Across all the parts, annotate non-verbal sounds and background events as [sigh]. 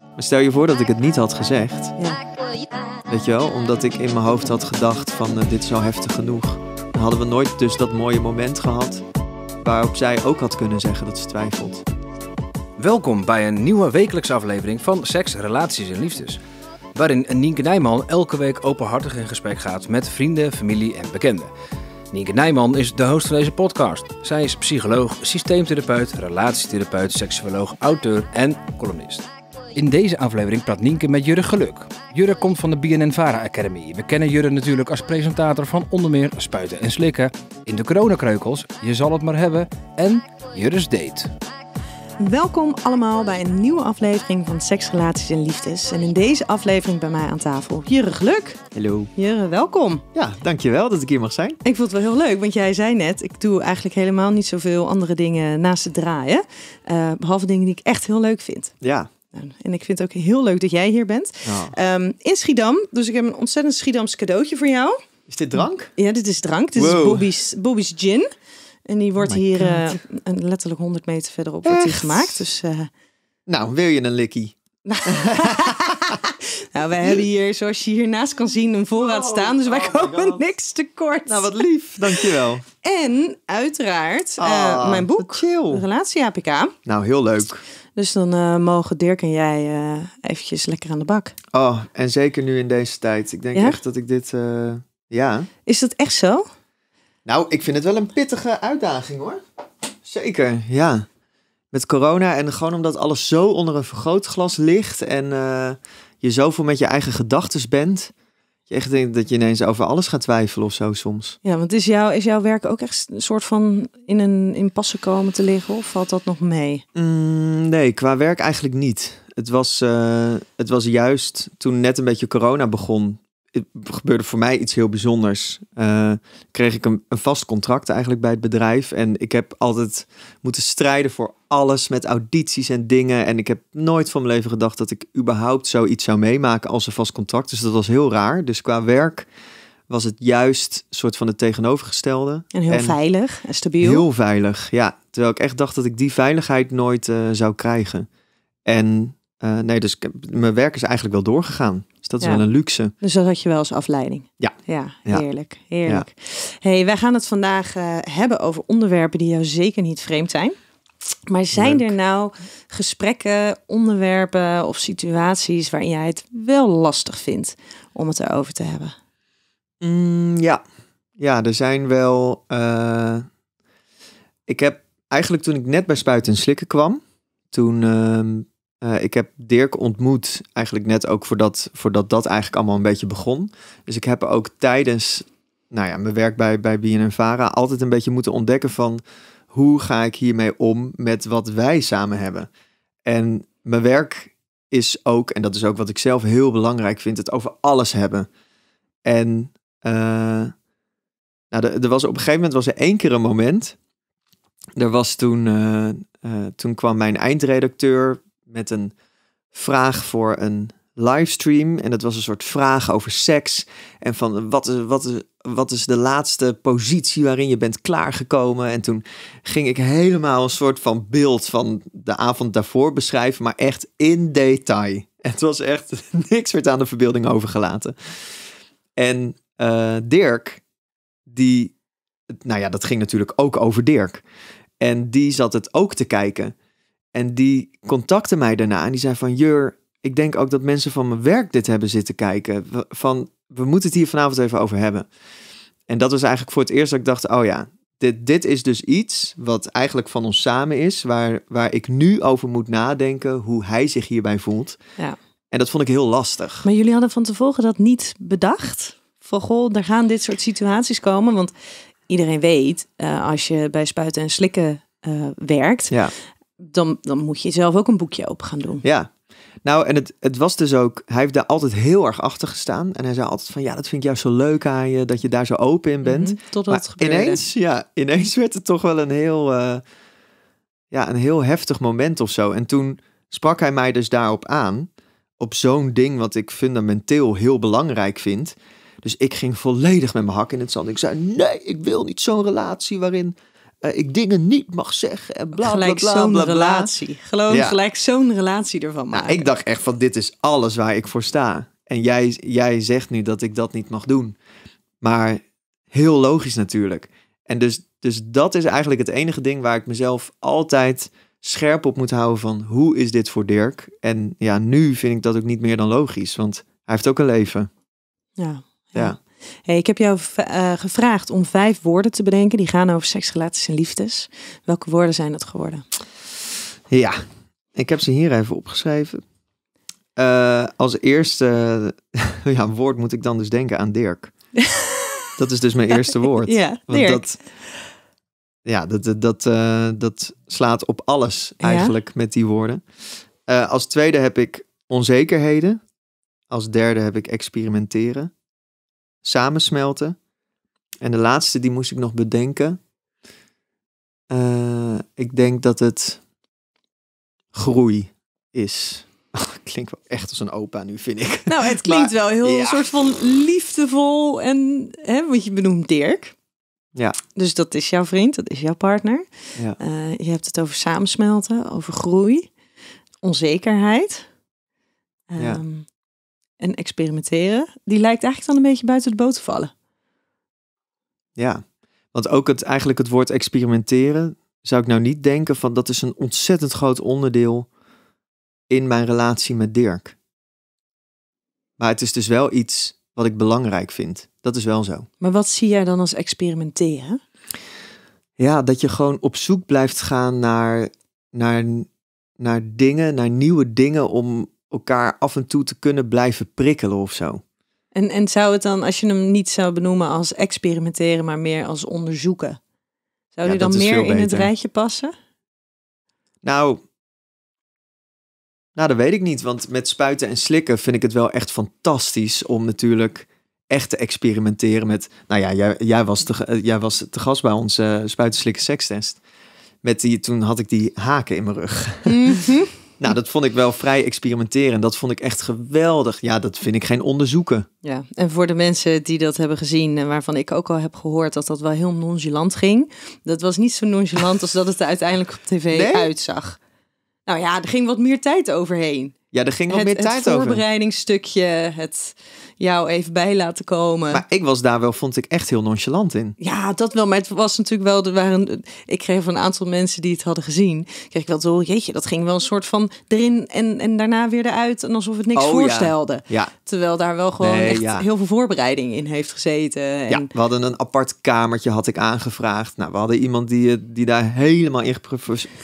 Maar stel je voor dat ik het niet had gezegd. Ja. Weet je wel, omdat ik in mijn hoofd had gedacht van eh, dit is al heftig genoeg. Dan hadden we nooit dus dat mooie moment gehad waarop zij ook had kunnen zeggen dat ze twijfelt. Welkom bij een nieuwe wekelijkse aflevering van Seks, Relaties en Liefdes. Waarin Nienke Nijman elke week openhartig in gesprek gaat met vrienden, familie en bekenden. Nienke Nijman is de host van deze podcast. Zij is psycholoog, systeemtherapeut, relatietherapeut, seksuoloog, auteur en columnist. In deze aflevering praat Nienke met Jurre Geluk. Jurre komt van de BNN-Vara Academy. We kennen Jurre natuurlijk als presentator van onder meer Spuiten en Slikken, In de Coronakreukels, Je zal het maar hebben en Jurre's Date. Welkom allemaal bij een nieuwe aflevering van Seks, Relaties en Liefdes. En in deze aflevering bij mij aan tafel Jurre Geluk. Hallo. Jurre, welkom. Ja, dankjewel dat ik hier mag zijn. Ik vond het wel heel leuk, want jij zei net... ik doe eigenlijk helemaal niet zoveel andere dingen naast het draaien. Eh, behalve dingen die ik echt heel leuk vind. Ja, nou, en ik vind het ook heel leuk dat jij hier bent. Ehm, in Schiedam. Dus ik heb een ontzettend Schiedams cadeautje voor jou. Is dit drank? Ja, dit is drank. Dit is Bobby's, Gin. En die wordt oh hier uh, letterlijk 100 meter verderop wordt gemaakt. Dus, eh. Nou, wil je een likkie? [laughs] nou, wij hebben hier, zoals je hiernaast kan zien, een voorraad oh. staan. Dus wij oh komen niks tekort. Nou, wat lief. Dankjewel. [laughs] En uiteraard eh, ah, mijn boek, Relatie APK. Nou, heel leuk. Dus dan eh, mogen Dirk en jij eh, eventjes lekker aan de bak. Oh, en zeker nu in deze tijd. Ik denk echt dat ik dit. Eh, ja. Is dat echt zo? Nou, ik vind het wel een pittige uitdaging hoor. Zeker, ja. Met corona en gewoon omdat alles zo onder een vergrootglas ligt en je zoveel met je eigen gedachten bent je echt denkt dat je ineens over alles gaat twijfelen of zo soms. Ja, want is, jouw is jouw werk ook echt een soort van in een passen komen te liggen of valt dat nog mee? Mm, nee, qua werk eigenlijk niet. Het was, eh, het was juist toen net een beetje corona begon, gebeurde voor mij iets heel bijzonders. Eh, kreeg ik een, vast contract eigenlijk bij het bedrijf. En ik heb altijd moeten strijden voor alles met audities en dingen. En ik heb nooit van mijn leven gedacht dat ik überhaupt zoiets zou meemaken als een vast contract. Dus dat was heel raar. Dus qua werk was het juist soort van het tegenovergestelde. En heel veilig en stabiel. Heel veilig, ja. Terwijl ik echt dacht dat ik die veiligheid nooit eh, zou krijgen. En eh, nee, dus mijn werk is eigenlijk wel doorgegaan. Dus dat is wel een luxe. Dus dat had je wel als afleiding. Ja. Ja, heerlijk. Heerlijk. hey, wij gaan het vandaag eh, hebben over onderwerpen die jou zeker niet vreemd zijn. Maar zijn er nou gesprekken, onderwerpen of situaties waarin jij het wel lastig vindt om het erover te hebben? Mm, ja. ja, er zijn wel. Eh, ik heb eigenlijk toen ik net bij Spuiten en Slikken kwam, toen ehm, eh, ik heb Dirk ontmoet eigenlijk net ook voordat, voordat dat eigenlijk allemaal een beetje begon. Dus ik heb ook tijdens nou ja, mijn werk bij, bij BNN Vara altijd een beetje moeten ontdekken van hoe ga ik hiermee om met wat wij samen hebben. En mijn werk is ook, en dat is ook wat ik zelf heel belangrijk vind, het over alles hebben. En eh, nou, er was op een gegeven moment was er één keer een moment. Er was toen, eh, toen kwam mijn eindredacteur met een vraag voor een livestream. En dat was een soort vraag over seks. En van wat, is, wat, is, wat is de laatste positie waarin je bent klaargekomen? En toen ging ik helemaal een soort van beeld van de avond daarvoor beschrijven, maar echt in detail. [laughs] het was echt, [laughs] niks werd aan de verbeelding overgelaten. En eh, Dirk, die, nou ja, dat ging natuurlijk ook over Dirk. En die zat het ook te kijken. En die contacten mij daarna en die zei van... Jur, ik denk ook dat mensen van mijn werk dit hebben zitten kijken. Van, we moeten het hier vanavond even over hebben. En dat was eigenlijk voor het eerst dat ik dacht... oh ja, dit, dit is dus iets wat eigenlijk van ons samen is... Waar, waar ik nu over moet nadenken hoe hij zich hierbij voelt. Ja. En dat vond ik heel lastig. Maar jullie hadden van tevoren dat niet bedacht? Van goh, er gaan dit soort situaties komen. Want iedereen weet, eh, als je bij spuiten en slikken eh, werkt, ja dan, dan moet je zelf ook een boekje open gaan doen. Ja. Nou, en het, het was dus ook, hij heeft daar altijd heel erg achter gestaan. En hij zei altijd van, ja, dat vind ik jou zo leuk aan je, dat je daar zo open in bent. Mhm, totdat het gebeurde. Ineens, ja, ineens werd het toch wel een heel, eh, ja, een heel heftig moment of zo. En toen sprak hij mij dus daarop aan, op zo'n ding wat ik fundamenteel heel belangrijk vind. Dus ik ging volledig met mijn hak in het zand. Ik zei, nee, ik wil niet zo'n relatie waarin eh, ik dingen niet mag zeggen en bla gelijk Zo'n relatie. Geloof gelijk zo'n relatie ervan nou, maken. ik dacht echt van dit is alles waar ik voor sta. En jij, jij zegt nu dat ik dat niet mag doen. Maar heel logisch natuurlijk. En dus, dus dat is eigenlijk het enige ding waar ik mezelf altijd scherp op moet houden van hoe is dit voor Dirk? En ja, nu vind ik dat ook niet meer dan logisch, want hij heeft ook een leven. ja. ja ik heb jou eh, gevraagd om vijf woorden te bedenken die gaan over seks, relaties en liefdes. Welke woorden zijn dat geworden? Ja, ik heb ze hier even opgeschreven. Eh, als eerste [laughs] ja, woord moet ik dan dus denken aan Dirk. [laughs] dat is dus mijn eerste woord. ja, want Dat, ja, dat, dat, dat eh, slaat op alles eigenlijk met die woorden. als tweede heb ik onzekerheden. Als derde heb ik experimenteren samensmelten. En de laatste, die moest ik nog bedenken. Eh, ik denk dat het groei is. [laughs] Oh, klinkt wel echt als een opa nu, vind ik. Nou, het [laughs] klinkt wel heel een soort van liefdevol. En, hè, want je benoemt Dirk. Ja. Dus dat is jouw vriend, dat is jouw partner. Ja. Eh, je hebt het over samensmelten, over groei, onzekerheid. ja. Ehm, en experimenteren, die lijkt eigenlijk dan een beetje buiten de boot te vallen. Ja, want ook het, eigenlijk het woord experimenteren zou ik nou niet denken van dat is een ontzettend groot onderdeel in mijn relatie met Dirk. Maar het is dus wel iets wat ik belangrijk vind. Dat is wel zo. Maar wat zie jij dan als experimenteren? Ja, dat je gewoon op zoek blijft gaan naar, naar, naar dingen, naar nieuwe dingen om, elkaar af en toe te kunnen blijven prikkelen of zo. En, en zou het dan, als je hem niet zou benoemen als experimenteren, maar meer als onderzoeken, zou die dan meer in het rijtje passen? Nou, nou, dat weet ik niet. Want met spuiten en slikken vind ik het wel echt fantastisch om natuurlijk echt te experimenteren met. Nou ja, jij, jij was, te, eh, jij was te gast bij onze spuiten, slikken, sekstest. Met die, toen had ik die haken in mijn rug. Mhm. [laughs] Nou, dat vond ik wel vrij experimenteren. Dat vond ik echt geweldig. Ja, dat vind ik geen onderzoeken. Ja, en voor de mensen die dat hebben gezien en waarvan ik ook al heb gehoord dat dat wel heel nonchalant ging. Dat was niet zo nonchalant als dat het er uiteindelijk op tv uitzag. Nou ja, er ging wat meer tijd overheen. Ja, er ging wat meer tijd over. Het voorbereidingsstukje, het jou even bij laten komen. Maar ik was daar wel, vond ik echt heel nonchalant in. Ja, dat wel. Maar het was natuurlijk wel, er waren, ik kreeg van een aantal mensen die het hadden gezien, kreeg ik wel zo, jeetje, dat ging wel een soort van erin en, en daarna weer eruit. En alsof het niks oh voorstelde. Ja. Terwijl daar wel gewoon echt heel veel voorbereiding in heeft gezeten. En... Ja, we hadden een apart kamertje, had ik aangevraagd. Nou, we hadden iemand die, eh, die daar helemaal in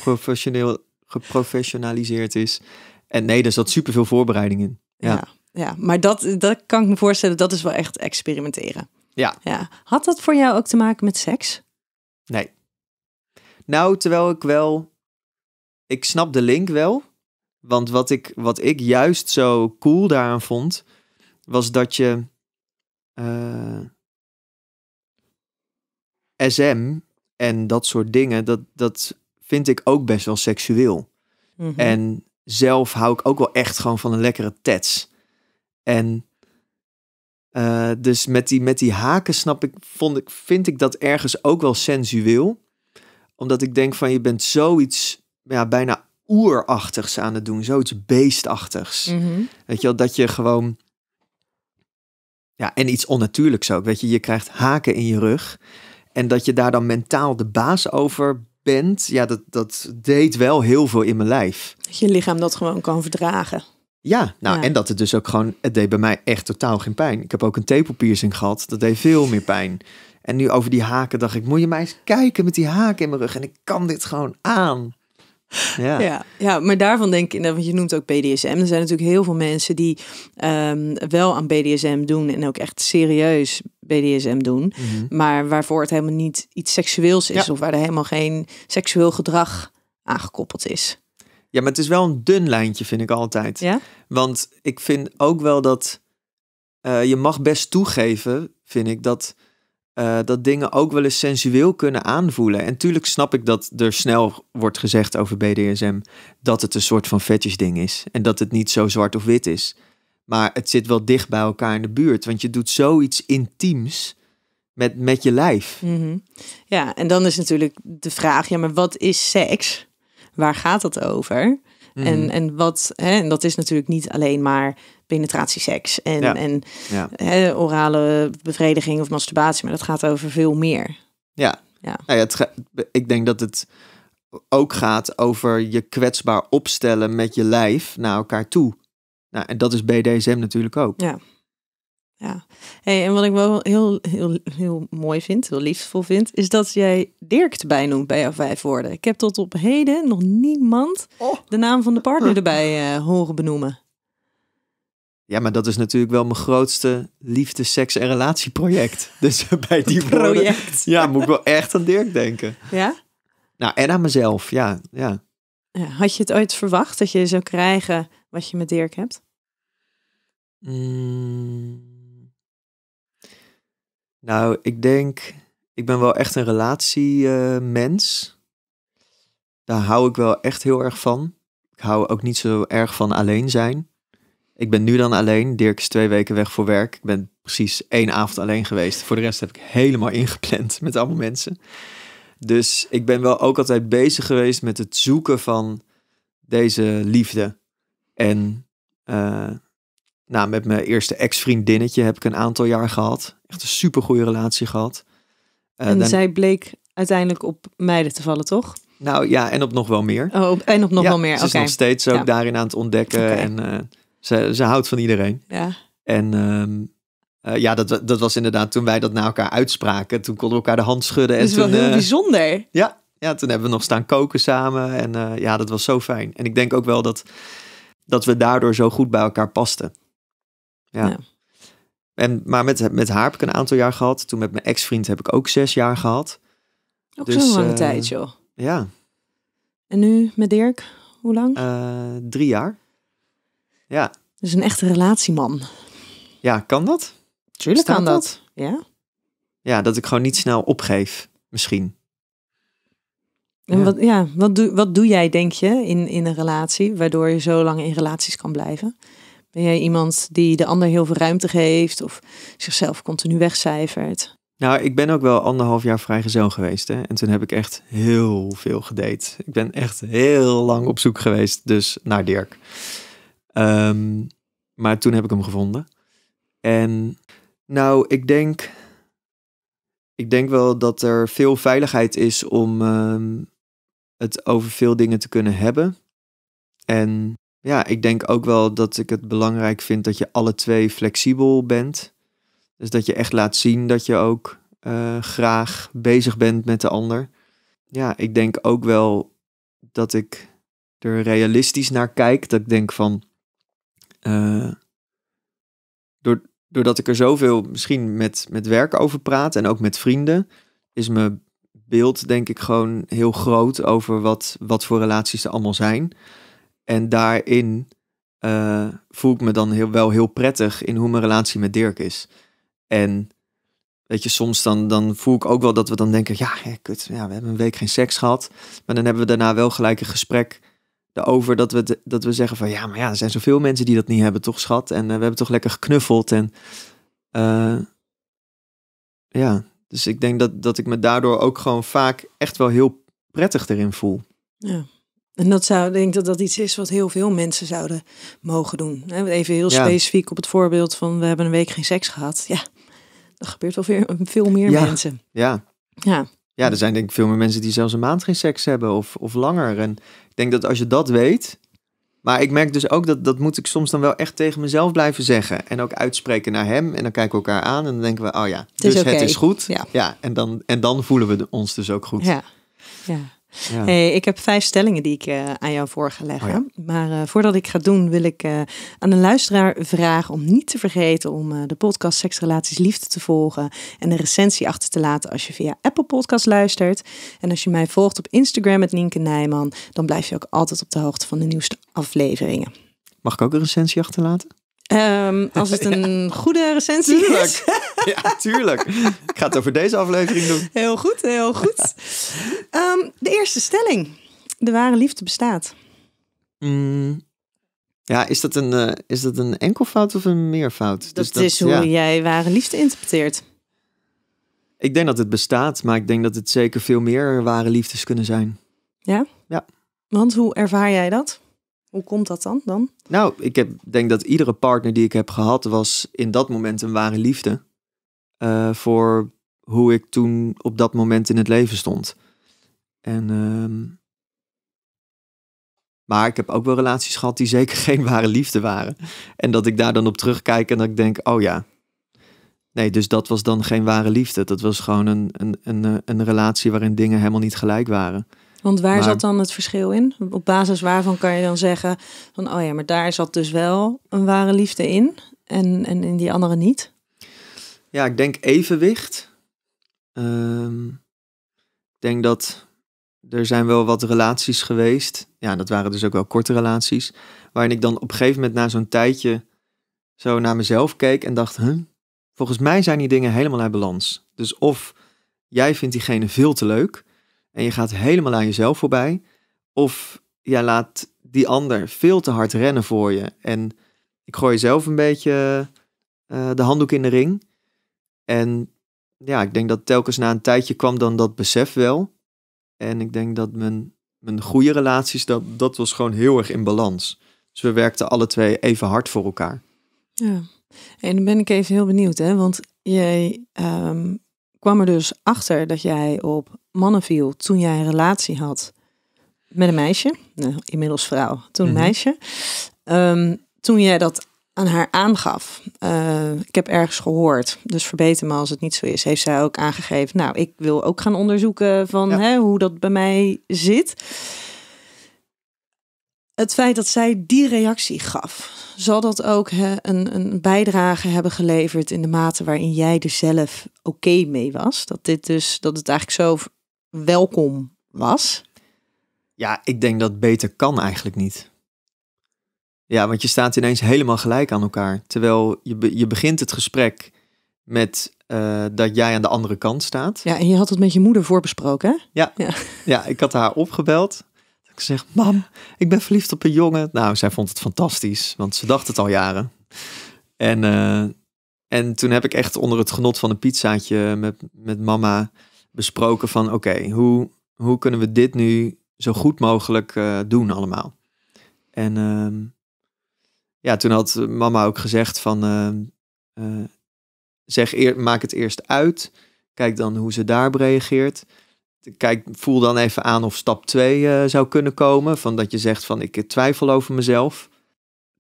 professioneel geprofessionaliseerd is. En nee, daar zat superveel voorbereiding in. Ja. ja, maar dat, dat kan ik me voorstellen, dat is wel echt experimenteren. Ja. ja. Had dat voor jou ook te maken met seks? Nee. Nou, terwijl ik wel. Ik snap de link wel. Want wat ik, wat ik juist zo cool daaraan vond, was dat je. Eh, SM en dat soort dingen, dat, dat vind ik ook best wel seksueel. Mhm. En zelf hou ik ook wel echt gewoon van een lekkere tets. En eh, dus met die, met die haken snap ik, vond ik, vind ik dat ergens ook wel sensueel. Omdat ik denk van je bent zoiets ja, bijna oerachtigs aan het doen. Zoiets beestachtigs. Mhm. Weet je wel, dat je gewoon... Ja, en iets onnatuurlijks ook. Weet je, je krijgt haken in je rug. En dat je daar dan mentaal de baas over bent, ja, dat, dat deed wel heel veel in mijn lijf. Dat je lichaam dat gewoon kan verdragen. Ja, nou en dat het dus ook gewoon, het deed bij mij echt totaal geen pijn. Ik heb ook een tepelpiercing gehad, dat deed veel meer pijn. En nu over die haken dacht ik, moet je mij eens kijken met die haken in mijn rug en ik kan dit gewoon aan. Ja. ja. Ja, maar daarvan denk ik, want je noemt ook BDSM. Er zijn natuurlijk heel veel mensen die ehm, wel aan BDSM doen en ook echt serieus BDSM doen, mhm. maar waarvoor het helemaal niet iets seksueels is of waar er helemaal geen seksueel gedrag aangekoppeld is. Ja, maar het is wel een dun lijntje, vind ik altijd. Ja? Want ik vind ook wel dat eh, je mag best toegeven, vind ik, dat eh, dat dingen ook wel eens sensueel kunnen aanvoelen. En tuurlijk snap ik dat er snel wordt gezegd over BDSM dat het een soort van fetish ding is. En dat het niet zo zwart of wit is. Maar het zit wel dicht bij elkaar in de buurt. Want je doet zoiets intiems met, met je lijf. Mhm. Ja, en dan is natuurlijk de vraag: ja, maar wat is seks? Waar gaat dat over? En, mhm. en, wat, hè, en dat is natuurlijk niet alleen maar penetratieseks en, en orale bevrediging of masturbatie. Maar dat gaat over veel meer. Ja, ja. Nou ja ik denk dat het ook gaat over je kwetsbaar opstellen met je lijf naar elkaar toe. Nou, en dat is BDSM natuurlijk ook. Ja. Ja, hey, en wat ik wel heel, heel, heel mooi vind, heel liefdevol vind, is dat jij Dirk erbij noemt bij jouw vijf woorden. Ik heb tot op heden nog niemand oh. de naam van de partner erbij eh, horen benoemen. Ja, maar dat is natuurlijk wel mijn grootste liefde, seks en relatieproject. [laughs] Dus bij die project. ja, moet ik wel echt aan Dirk denken. Ja? Nou, en aan mezelf, ja, ja. Had je het ooit verwacht dat je zou krijgen wat je met Dirk hebt? Mm. Nou, ik denk, ik ben wel echt een relatiemens. Daar hou ik wel echt heel erg van. Ik hou ook niet zo erg van alleen zijn. Ik ben nu dan alleen. Dirk is twee weken weg voor werk. Ik ben precies één avond alleen geweest. Voor de rest heb ik helemaal ingepland [laughs] met allemaal mensen. Dus ik ben wel ook altijd bezig geweest met het zoeken van deze liefde. En eh, nou, met mijn eerste ex-vriendinnetje heb ik een aantal jaar gehad. Echt een supergoeie relatie gehad. Eh, en dan... zij bleek uiteindelijk op meiden te vallen, toch? Nou ja, en op nog wel meer. Oh, en op nog wel meer. Ze okay. is nog steeds ook daarin aan het ontdekken. En eh, ze, ze houdt van iedereen. Ja. En ehm, eh, ja, dat, dat was inderdaad toen wij dat naar elkaar uitspraken. Toen konden we elkaar de hand schudden. is en wel heel eh, bijzonder. Ja, ja, toen hebben we nog staan koken samen. En eh, ja, dat was zo fijn. En ik denk ook wel dat, dat we daardoor zo goed bij elkaar pasten. Ja. En, maar met, met haar heb ik een aantal jaar gehad. Toen met mijn ex-vriend heb ik ook zes jaar gehad. Ook dus, zo'n lange tijd, joh. Ja. En nu met Dirk, hoe lang? drie jaar. Ja. Dus een echte relatieman. Ja, kan dat? Tuurlijk kan dat. Ja. Ja, dat ik gewoon niet snel opgeef, misschien. En Wat, ja, wat, doe, wat doe jij, denk je, in, in een relatie, waardoor je zo lang in relaties kan blijven? Ben jij iemand die de ander heel veel ruimte geeft of zichzelf continu wegcijfert? Nou, ik ben ook wel anderhalf jaar vrijgezel geweest. Hè? En toen heb ik echt heel veel gedate. Ik ben echt heel lang op zoek geweest, dus naar Dirk. Ehm, maar toen heb ik hem gevonden. En nou, ik denk, ik denk wel dat er veel veiligheid is om ehm, het over veel dingen te kunnen hebben. En ja, ik denk ook wel dat ik het belangrijk vind dat je alle twee flexibel bent. Dus dat je echt laat zien dat je ook eh, graag bezig bent met de ander. Ja, ik denk ook wel dat ik er realistisch naar kijk. Dat ik denk van, eh, door doordat ik er zoveel misschien met, met werk over praat en ook met vrienden, is mijn beeld denk ik gewoon heel groot over wat, wat voor relaties er allemaal zijn. En daarin eh, voel ik me dan heel, wel heel prettig in hoe mijn relatie met Dirk is. En weet je, soms dan, dan voel ik ook wel dat we dan denken, ja, kut, ja, we hebben een week geen seks gehad. Maar dan hebben we daarna wel gelijk een gesprek over dat we, dat we zeggen van ja, maar ja, er zijn zoveel mensen die dat niet hebben, toch schat? En eh, we hebben toch lekker geknuffeld. En eh, ja, dus ik denk dat, dat ik me daardoor ook gewoon vaak echt wel heel prettig erin voel. Ja. En dat zou, ik dat dat iets is wat heel veel mensen zouden mogen doen. Even heel specifiek op het voorbeeld van we hebben een week geen seks gehad. Ja, dat gebeurt wel veel, veel meer mensen. Ja. Ja. Ja, er zijn denk ik veel meer mensen die zelfs een maand geen seks hebben of, of langer. En ik denk dat als je dat weet. Maar ik merk dus ook dat dat moet ik soms dan wel echt tegen mezelf blijven zeggen. En ook uitspreken naar hem. En dan kijken we elkaar aan en dan denken we, oh ja, dus is het is goed. Ja. ja. en, dan, en dan voelen we ons dus ook goed. Ja. ja. Ja. Hey, ik heb vijf stellingen die ik eh, aan jou voor ga leggen. Oh maar eh, voordat ik ga doen, wil ik eh, aan de luisteraar vragen om niet te vergeten om de podcast Seks, Relaties, Liefde te volgen. En een recensie achter te laten als je via Apple Podcast luistert. En als je mij volgt op Instagram met Nienke Nijman, dan blijf je ook altijd op de hoogte van de nieuwste afleveringen. Mag ik ook een recensie achterlaten? Ehm, als het [laughs] een goede recensie tuurlijk. is. [laughs] ja, tuurlijk. Ik ga het over deze aflevering doen. Heel goed, heel goed. [laughs] Ehm, de eerste stelling. De ware liefde bestaat. Mm. Ja, is dat een, uh, is dat een fout of een meervoud? Dat, dus dat is hoe jij ware liefde interpreteert. Ik denk dat het bestaat, maar ik denk dat het zeker veel meer ware liefdes kunnen zijn. Ja? Ja. Want hoe ervaar jij dat? Hoe komt dat dan? dan? Nou, ik heb, denk dat iedere partner die ik heb gehad, was in dat moment een ware liefde. Uh, voor hoe ik toen op dat moment in het leven stond. En, ehm, maar ik heb ook wel relaties gehad die [laughs] zeker geen ware liefde waren. En dat ik daar dan op terugkijk en dat ik denk, oh ja. Nee, dus dat was dan geen ware liefde. Dat was gewoon een, een, een, eh, een relatie waarin dingen helemaal niet gelijk waren. Want waar zat dan het verschil in? Op basis waarvan kan je dan zeggen van, oh ja, maar daar zat dus wel een ware liefde in en, en in die andere niet? Ja, ik denk evenwicht. Ehm, ik denk dat er zijn wel wat relaties geweest. Ja, dat waren dus ook wel korte relaties. Waarin ik dan op een gegeven moment na zo'n tijdje zo naar mezelf keek en dacht, huh? volgens mij zijn die dingen helemaal uit balans. Dus of jij vindt diegene veel te leuk en je gaat helemaal aan jezelf voorbij. Of jij laat die ander veel te hard rennen voor je. En ik gooi zelf een beetje eh, de handdoek in de ring. En ja, ik denk dat telkens na een tijdje kwam dan dat besef wel. En ik denk dat mijn, mijn goede relaties, dat, dat was gewoon heel erg in balans. Dus we werkten alle twee even hard voor elkaar. Ja, en dan ben ik even heel benieuwd, hè? want jij ehm, kwam er dus achter dat jij op mannen viel toen jij een relatie had met een meisje, nou, inmiddels vrouw, toen mhm. meisje. Ehm, toen jij dat aan haar aangaf, eh, ik heb ergens gehoord, dus verbeter me als het niet zo is, heeft zij ook aangegeven, nou, ik wil ook gaan onderzoeken van hè, hoe dat bij mij zit. Het feit dat zij die reactie gaf, zal dat ook hè, een, een, bijdrage hebben geleverd in de mate waarin jij er zelf oké mee was? Dat dit dus, dat het eigenlijk zo welkom was? Ja, ik denk dat beter kan eigenlijk niet. Ja, want je staat ineens helemaal gelijk aan elkaar. Terwijl je, je begint het gesprek met eh, dat jij aan de andere kant staat. Ja, en je had het met je moeder voorbesproken, hè? Ja, ja. ja ik had haar opgebeld. Ik zeg, mam, ik ben verliefd op een jongen. Nou, zij vond het fantastisch, want ze dacht het al jaren. En, eh, en toen heb ik echt onder het genot van een pizzaatje met, met mama besproken van oké, hoe, hoe kunnen we dit nu zo goed mogelijk eh, doen allemaal. En ehm, ja, toen had mama ook gezegd van ehm, eh, zeg eer, maak het eerst uit. Kijk dan hoe ze daarop reageert. Kijk, voel dan even aan of stap 2 eh, zou kunnen komen. Van dat je zegt van ik twijfel over mezelf.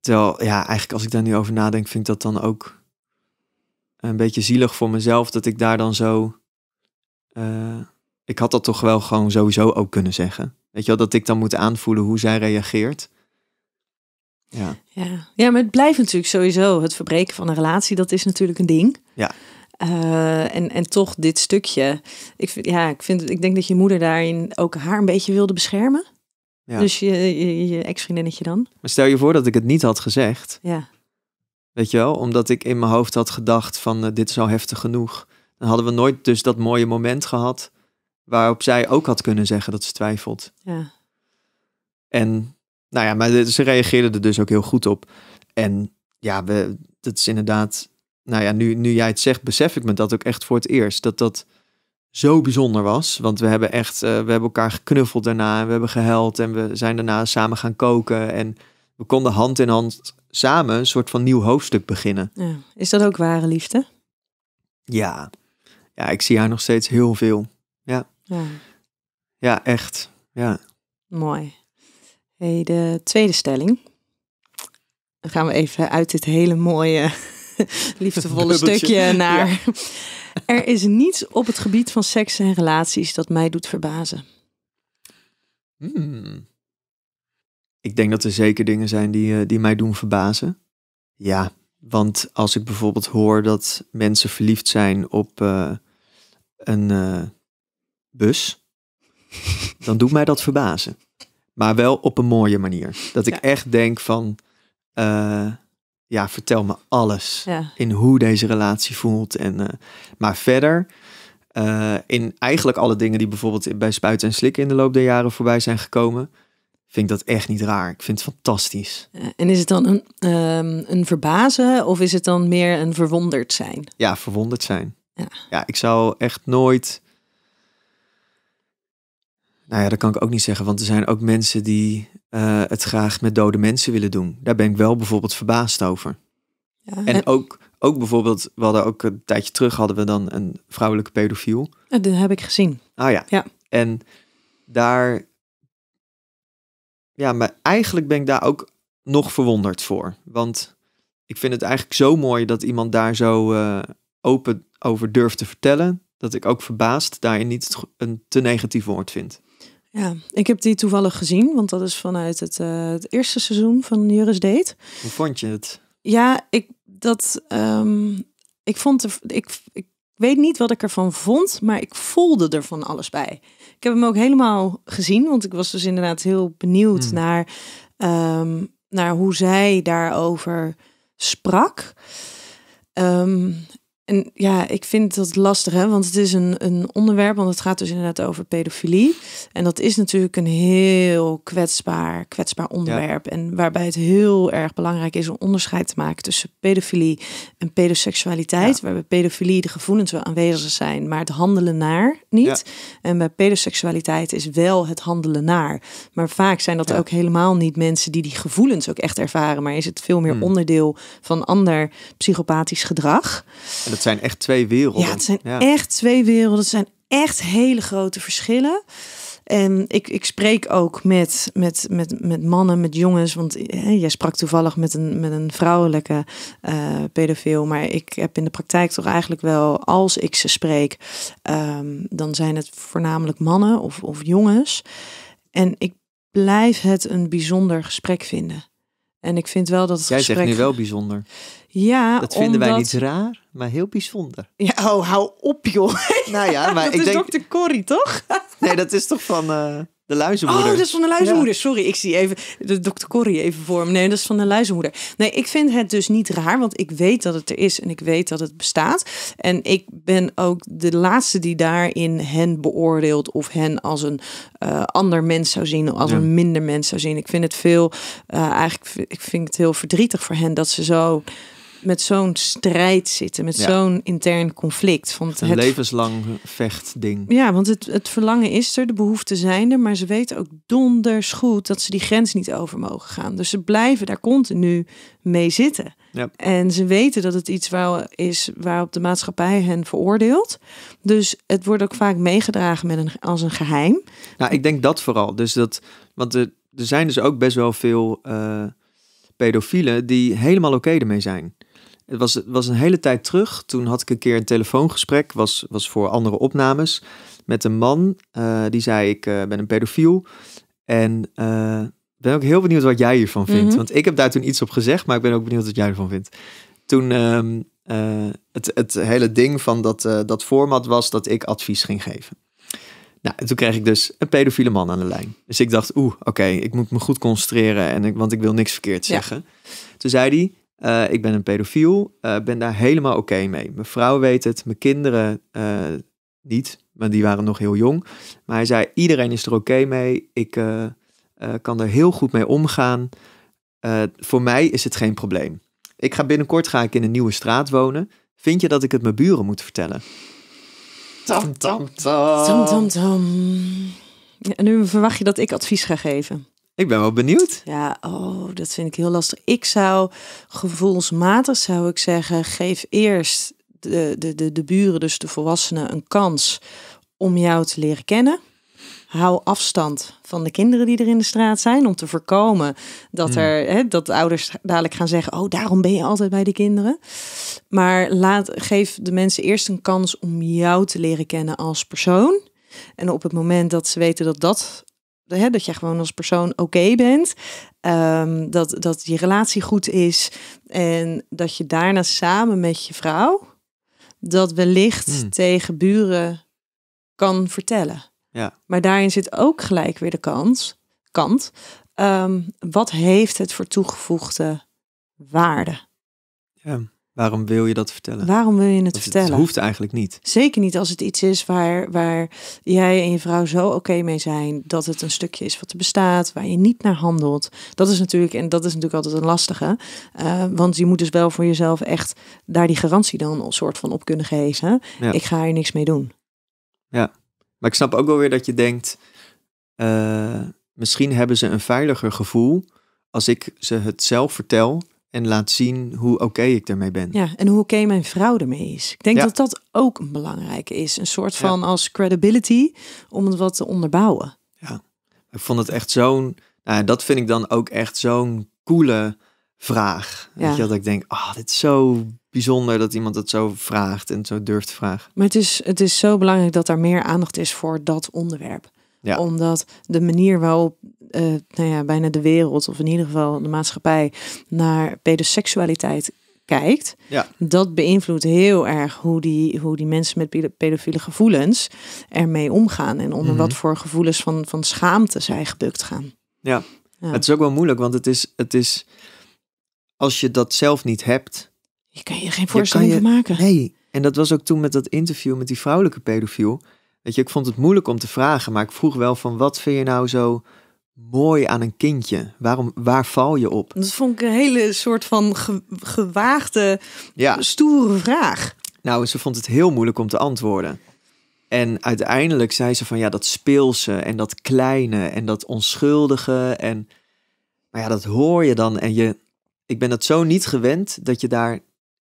Terwijl, ja, eigenlijk als ik daar nu over nadenk, vind ik dat dan ook een beetje zielig voor mezelf. Dat ik daar dan zo eh, ik had dat toch wel gewoon sowieso ook kunnen zeggen. Weet je wel, dat ik dan moet aanvoelen hoe zij reageert. Ja. Ja. ja, maar het blijft natuurlijk sowieso. Het verbreken van een relatie, dat is natuurlijk een ding. Ja. Eh, en, en toch dit stukje. Ik, vind, ja, ik, vind, ik denk dat je moeder daarin ook haar een beetje wilde beschermen. Ja. Dus je, je, ex-vriendinnetje dan. Maar stel je voor dat ik het niet had gezegd. Ja. Weet je wel, omdat ik in mijn hoofd had gedacht van eh, dit is al heftig genoeg hadden we nooit dus dat mooie moment gehad waarop zij ook had kunnen zeggen dat ze twijfelt. Ja. En nou ja, maar ze reageerde er dus ook heel goed op. En ja, we, dat is inderdaad, nou ja, nu, nu jij het zegt, besef ik me dat ook echt voor het eerst. Dat dat zo bijzonder was. Want we hebben echt, eh, we hebben elkaar geknuffeld daarna. En we hebben gehuild en we zijn daarna samen gaan koken. En we konden hand in hand samen een soort van nieuw hoofdstuk beginnen. Ja. Is dat ook ware liefde? Ja, ja, ik zie haar nog steeds heel veel. Ja, ja. ja echt. Ja. Mooi. Hey, de tweede stelling. Dan gaan we even uit dit hele mooie, [laughs] liefdevolle stukje naar. er is niets op het gebied van seks en relaties dat mij doet verbazen. Hmm. Ik denk dat er zeker dingen zijn die, eh, die mij doen verbazen. Ja, want als ik bijvoorbeeld hoor dat mensen verliefd zijn op, eh, een eh, bus, dan doet mij dat verbazen. Maar wel op een mooie manier. Dat ik echt denk van, eh, ja, vertel me alles in hoe deze relatie voelt. En, eh, maar verder, in eigenlijk alle dingen die bijvoorbeeld bij Spuiten en Slikken in de loop der jaren voorbij zijn gekomen, vind ik dat echt niet raar. Ik vind het fantastisch. En is het dan een, ehm, een verbazen of is het dan meer een verwonderd zijn? Ja, verwonderd zijn. Ja. ja, ik zou echt nooit. Nou ja, dat kan ik ook niet zeggen, want er zijn ook mensen die eh, het graag met dode mensen willen doen. Daar ben ik wel bijvoorbeeld verbaasd over. Ja, en, ook, ook bijvoorbeeld, we hadden ook een tijdje terug hadden we dan een vrouwelijke pedofiel. Dat heb ik gezien. Ah ja. ja. En daar, ja, maar eigenlijk ben ik daar ook nog verwonderd voor. Want ik vind het eigenlijk zo mooi dat iemand daar zo uh, open over durf te vertellen, dat ik ook verbaasd daarin niet een te negatief woord vind. Ja, ik heb die toevallig gezien, want dat is vanuit het, eh, het eerste seizoen van Juris Date. Hoe vond je het? Ja, ik, dat, ehm, ik vond, er, ik, ik weet niet wat ik ervan vond, maar ik voelde er van alles bij. Ik heb hem ook helemaal gezien, want ik was dus inderdaad heel benieuwd hmm. naar, ehm, naar hoe zij daarover sprak. Ehm, en ja, ik vind dat lastig, hè? want het is een, een onderwerp, want het gaat dus inderdaad over pedofilie. En dat is natuurlijk een heel kwetsbaar, kwetsbaar onderwerp. En waarbij het heel erg belangrijk is om onderscheid te maken tussen pedofilie en pedoseksualiteit. Ja. Waarbij pedofilie de gevoelens wel aanwezig zijn, maar het handelen naar niet. En bij pedoseksualiteit is wel het handelen naar. Maar vaak zijn dat ook helemaal niet mensen die die gevoelens ook echt ervaren, maar is het veel meer hmm. onderdeel van ander psychopathisch gedrag dat zijn echt twee werelden. Ja, het zijn echt twee werelden. Het zijn echt hele grote verschillen. En ik, ik spreek ook met, met, met, met mannen, met jongens. Want hè, jij sprak toevallig met een, met een vrouwelijke pedofil. Eh, pedofiel. Maar ik heb in de praktijk toch eigenlijk wel, als ik ze spreek, ehm, dan zijn het voornamelijk mannen of, of jongens. En ik blijf het een bijzonder gesprek vinden. En ik vind wel dat het Jij zegt nu wel bijzonder. Ja, Dat vinden wij niet raar, maar heel bijzonder. Ja, oh, hou op joh. Nou ja, [laughs] maar dat ik is Dr. dokter Corrie, toch? nee, dat is toch van... Eh, de luizenmoeder. Oh, dat is van de luizenmoeder. Sorry, ik zie even de dokter Corrie even voor me. Nee, dat is van de luizenmoeder. Nee, ik vind het dus niet raar, want ik weet dat het er is en ik weet dat het bestaat. En ik ben ook de laatste die daarin hen beoordeelt of hen als een eh, ander mens zou zien, als een minder mens zou zien. Ik vind het veel, eh, eigenlijk, ik vind het heel verdrietig voor hen dat ze zo met zo'n strijd zitten, met zo'n intern conflict. Van het, het, levenslang vechtding. Ja, want het, het verlangen is er, de behoeften zijn er, maar ze weten ook donders goed dat ze die grens niet over mogen gaan. Dus ze blijven daar continu mee zitten. Ja. En ze weten dat het iets waar is waarop de maatschappij hen veroordeelt. Dus het wordt ook vaak meegedragen met een, als een geheim. Nou, ik denk dat vooral. Dus dat, want er, er zijn dus ook best wel veel uh, pedofielen die helemaal oké ermee zijn. Het was, was een hele tijd terug. Toen had ik een keer een telefoongesprek, was, was voor andere opnames, met een man. Eh, die zei, ik eh, ben een pedofiel. En uh, ben ook heel benieuwd wat jij hiervan vindt. Mhm. Want ik heb daar toen iets op gezegd, maar ik ben ook benieuwd wat jij ervan vindt. Toen ehm, het, het hele ding van dat, dat format was dat ik advies ging geven. Nou, toen kreeg ik dus een pedofiele man aan de lijn. Dus ik dacht, oeh, oké, ik moet me goed concentreren, en want ik wil niks verkeerd zeggen. Toen zei hij, eh, ik ben een pedofiel, uh, ben daar helemaal oké mee. Mijn vrouw weet het, mijn kinderen eh, niet, maar die waren nog heel jong. Maar hij zei, iedereen is er oké mee, ik kan er heel goed mee omgaan. voor mij is het geen probleem. Ik ga binnenkort ga ik in een nieuwe straat wonen. Vind je dat ik het mijn buren moet vertellen? Tam, tam, tam. Tam, tam, tam. En nu verwacht je dat ik advies ga geven. Ik ben wel benieuwd. Ja, oh, dat vind ik heel lastig. Ik zou gevoelsmatig zou ik zeggen, geef eerst de, de, de, de buren, dus de volwassenen, een kans om jou te leren kennen. Hou afstand van de kinderen die er in de straat zijn. Om te voorkomen dat, hmm. er, hè, dat ouders dadelijk gaan zeggen: Oh, daarom ben je altijd bij de kinderen. Maar laat, geef de mensen eerst een kans om jou te leren kennen als persoon. En op het moment dat ze weten dat dat hè, dat je gewoon als persoon oké bent. Ehm, dat, dat je relatie goed is. En dat je daarna samen met je vrouw dat wellicht hmm. tegen buren kan vertellen. Ja. Maar daarin zit ook gelijk weer de kans, kant. Ehm, wat heeft het voor toegevoegde waarde? Ja. Waarom wil je dat vertellen? Waarom wil je het vertellen? Het hoeft eigenlijk niet. Zeker niet als het iets is waar, waar jij en je vrouw zo oké mee zijn. Dat het een stukje is wat er bestaat, waar je niet naar handelt. Dat is natuurlijk, en dat is natuurlijk altijd een lastige. Eh, want je moet dus wel voor jezelf echt daar die garantie dan een soort van op kunnen geven. Ik ga hier niks mee doen. Ja, maar ik snap ook wel weer dat je denkt. Eh, misschien hebben ze een veiliger gevoel als ik ze het zelf vertel en laat zien hoe oké ik ermee ben. Ja, en hoe oké mijn vrouw ermee is. Ik denk dat dat ook een belangrijke is. Een soort van als credibility om het wat te onderbouwen. Ja, ik vond het echt zo'n... Nou, dat vind ik dan ook echt zo'n coole vraag. Weet je, dat ik denk, ah, oh, dit is zo bijzonder dat iemand het zo vraagt en zo durft te vragen. Maar het is, het is zo belangrijk dat er meer aandacht is voor dat onderwerp omdat de manier waarop eh, nou ja, bijna de wereld, of in ieder geval de maatschappij, naar pedoseksualiteit kijkt, dat beïnvloedt heel erg hoe die, hoe die mensen met pedofiele gevoelens ermee omgaan. En onder mhm. wat voor gevoelens van, van schaamte zij gebukt gaan. Ja. het is ook wel moeilijk, want het is, het is als je dat zelf niet hebt. Je kan je geen voorstelling maken. Nee, en dat was ook toen met dat interview met die vrouwelijke pedofiel. Weet je, ik vond het moeilijk om te vragen, maar ik vroeg wel van wat vind je nou zo mooi aan een kindje? Waarom, waar val je op? Dat vond ik een hele soort van gewaagde, stoere vraag. Nou, ze vond het heel moeilijk om te antwoorden. En uiteindelijk zei ze van ja, dat speelse en dat kleine en dat onschuldige. En maar ja, dat hoor je dan. En je, ik ben dat zo niet gewend dat je daar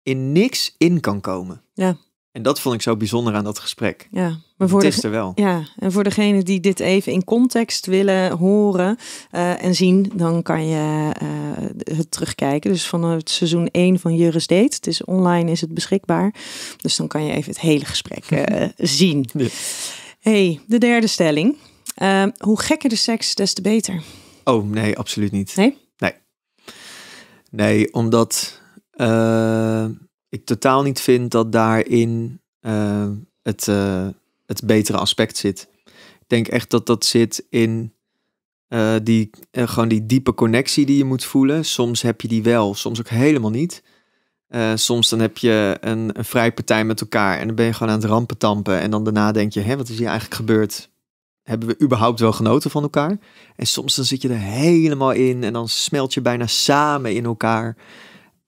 in niks in kan komen. Ja. En dat vond ik zo bijzonder aan dat gesprek. Ja, maar voor het is er wel. Ja, en voor degenen die dit even in context willen horen eh, en zien, dan kan je eh, het terugkijken. Dus van het seizoen 1 van Juris Date. Het is online, is het beschikbaar. Dus dan kan je even het hele gesprek eh, [laughs] zien. hey, de derde stelling. Ehm, hoe gekker de seks, des te beter. Oh nee, absoluut niet. Nee? Nee. Nee, omdat ik totaal niet vind dat daarin eh, het, eh, het betere aspect zit. Ik denk echt dat dat zit in eh, die, gewoon die diepe connectie die je moet voelen. Soms heb je die wel, soms ook helemaal niet. soms dan heb je een, een partij met elkaar en dan ben je gewoon aan het rampen tampen. En dan daarna denk je, hè, wat is hier eigenlijk gebeurd? Hebben we überhaupt wel genoten van elkaar? En soms dan zit je er helemaal in en dan smelt je bijna samen in elkaar.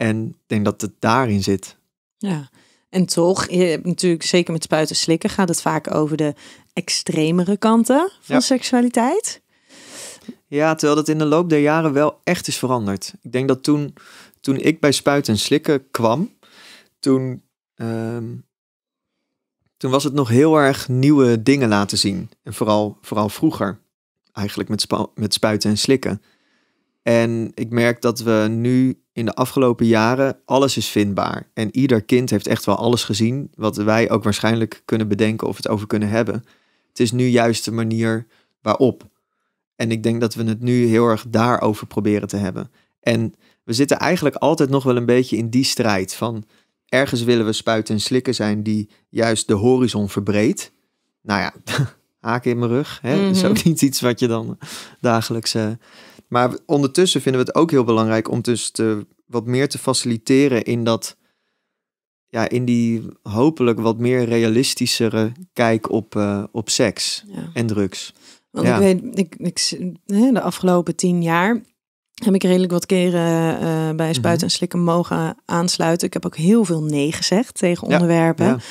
En ik denk dat het daarin zit. Ja, en toch, je hebt natuurlijk zeker met spuiten slikken gaat het vaak over de extremere kanten van seksualiteit. Ja, terwijl dat in de loop der jaren wel echt is veranderd. Ik denk dat toen, toen ik bij spuiten en slikken kwam, toen, ehm, toen was het nog heel erg nieuwe dingen laten zien. En vooral, vooral vroeger, eigenlijk met, met spuiten en slikken. En ik merk dat we nu in de afgelopen jaren alles is vindbaar. En ieder kind heeft echt wel alles gezien wat wij ook waarschijnlijk kunnen bedenken of het over kunnen hebben. Het is nu juist de manier waarop. En ik denk dat we het nu heel erg daarover proberen te hebben. En we zitten eigenlijk altijd nog wel een beetje in die strijd van ergens willen we spuiten en slikken zijn die juist de horizon verbreedt. Nou ja, [laughs] haak in mijn rug. Hè? Dat is ook mhm. niet iets wat je dan dagelijks eh, maar ondertussen vinden we het ook heel belangrijk om dus te, wat meer te faciliteren in dat. Ja, in die hopelijk wat meer realistischere kijk op, eh, op seks en drugs. Want ik weet, ik, ik, de afgelopen tien jaar heb ik redelijk wat keren eh, bij mhm. Spuiten en Slikken mogen aansluiten. Ik heb ook heel veel nee gezegd tegen onderwerpen.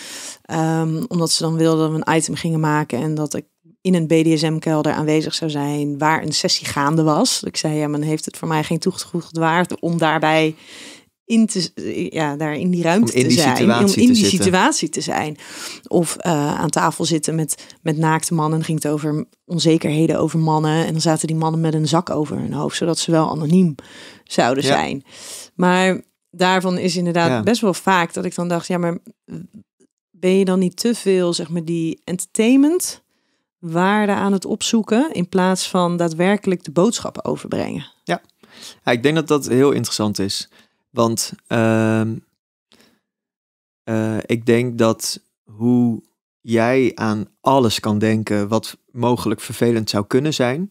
Ehm, omdat ze dan wilden dat we een item gingen maken en dat ik in een BDSM-kelder aanwezig zou zijn waar een sessie gaande was. Ik zei, ja, men heeft het voor mij geen toegevoegd waard om daarbij in, te, ja, daar in die ruimte in te zijn. Om in die situatie te zijn. Of eh, aan tafel zitten met, met naakte mannen. ging het over onzekerheden over mannen. En dan zaten die mannen met een zak over hun hoofd, zodat ze wel anoniem zouden zijn. Maar daarvan is inderdaad best wel vaak dat ik dan dacht, ja, maar ben je dan niet te veel, zeg maar, die entertainment waarde aan het opzoeken in plaats van daadwerkelijk de boodschappen overbrengen. Ja, ja ik denk dat dat heel interessant is. Want ehm, eh, ik denk dat hoe jij aan alles kan denken wat mogelijk vervelend zou kunnen zijn,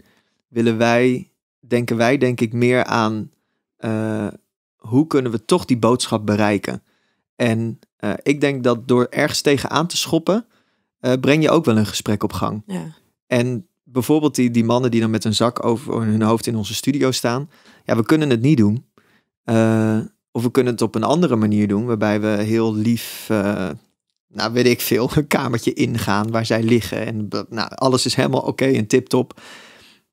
willen wij, denken wij denk ik meer aan eh, hoe kunnen we toch die boodschap bereiken. En eh, ik denk dat door ergens tegenaan te schoppen, eh, breng je ook wel een gesprek op gang. Ja. En bijvoorbeeld die, die mannen die dan met een zak over hun hoofd in onze studio staan. Ja, we kunnen het niet doen. Eh, of we kunnen het op een andere manier doen, waarbij we heel lief, eh, nou weet ik veel, [laughs] een kamertje ingaan waar zij liggen. En nou, alles is helemaal oké en tip-top.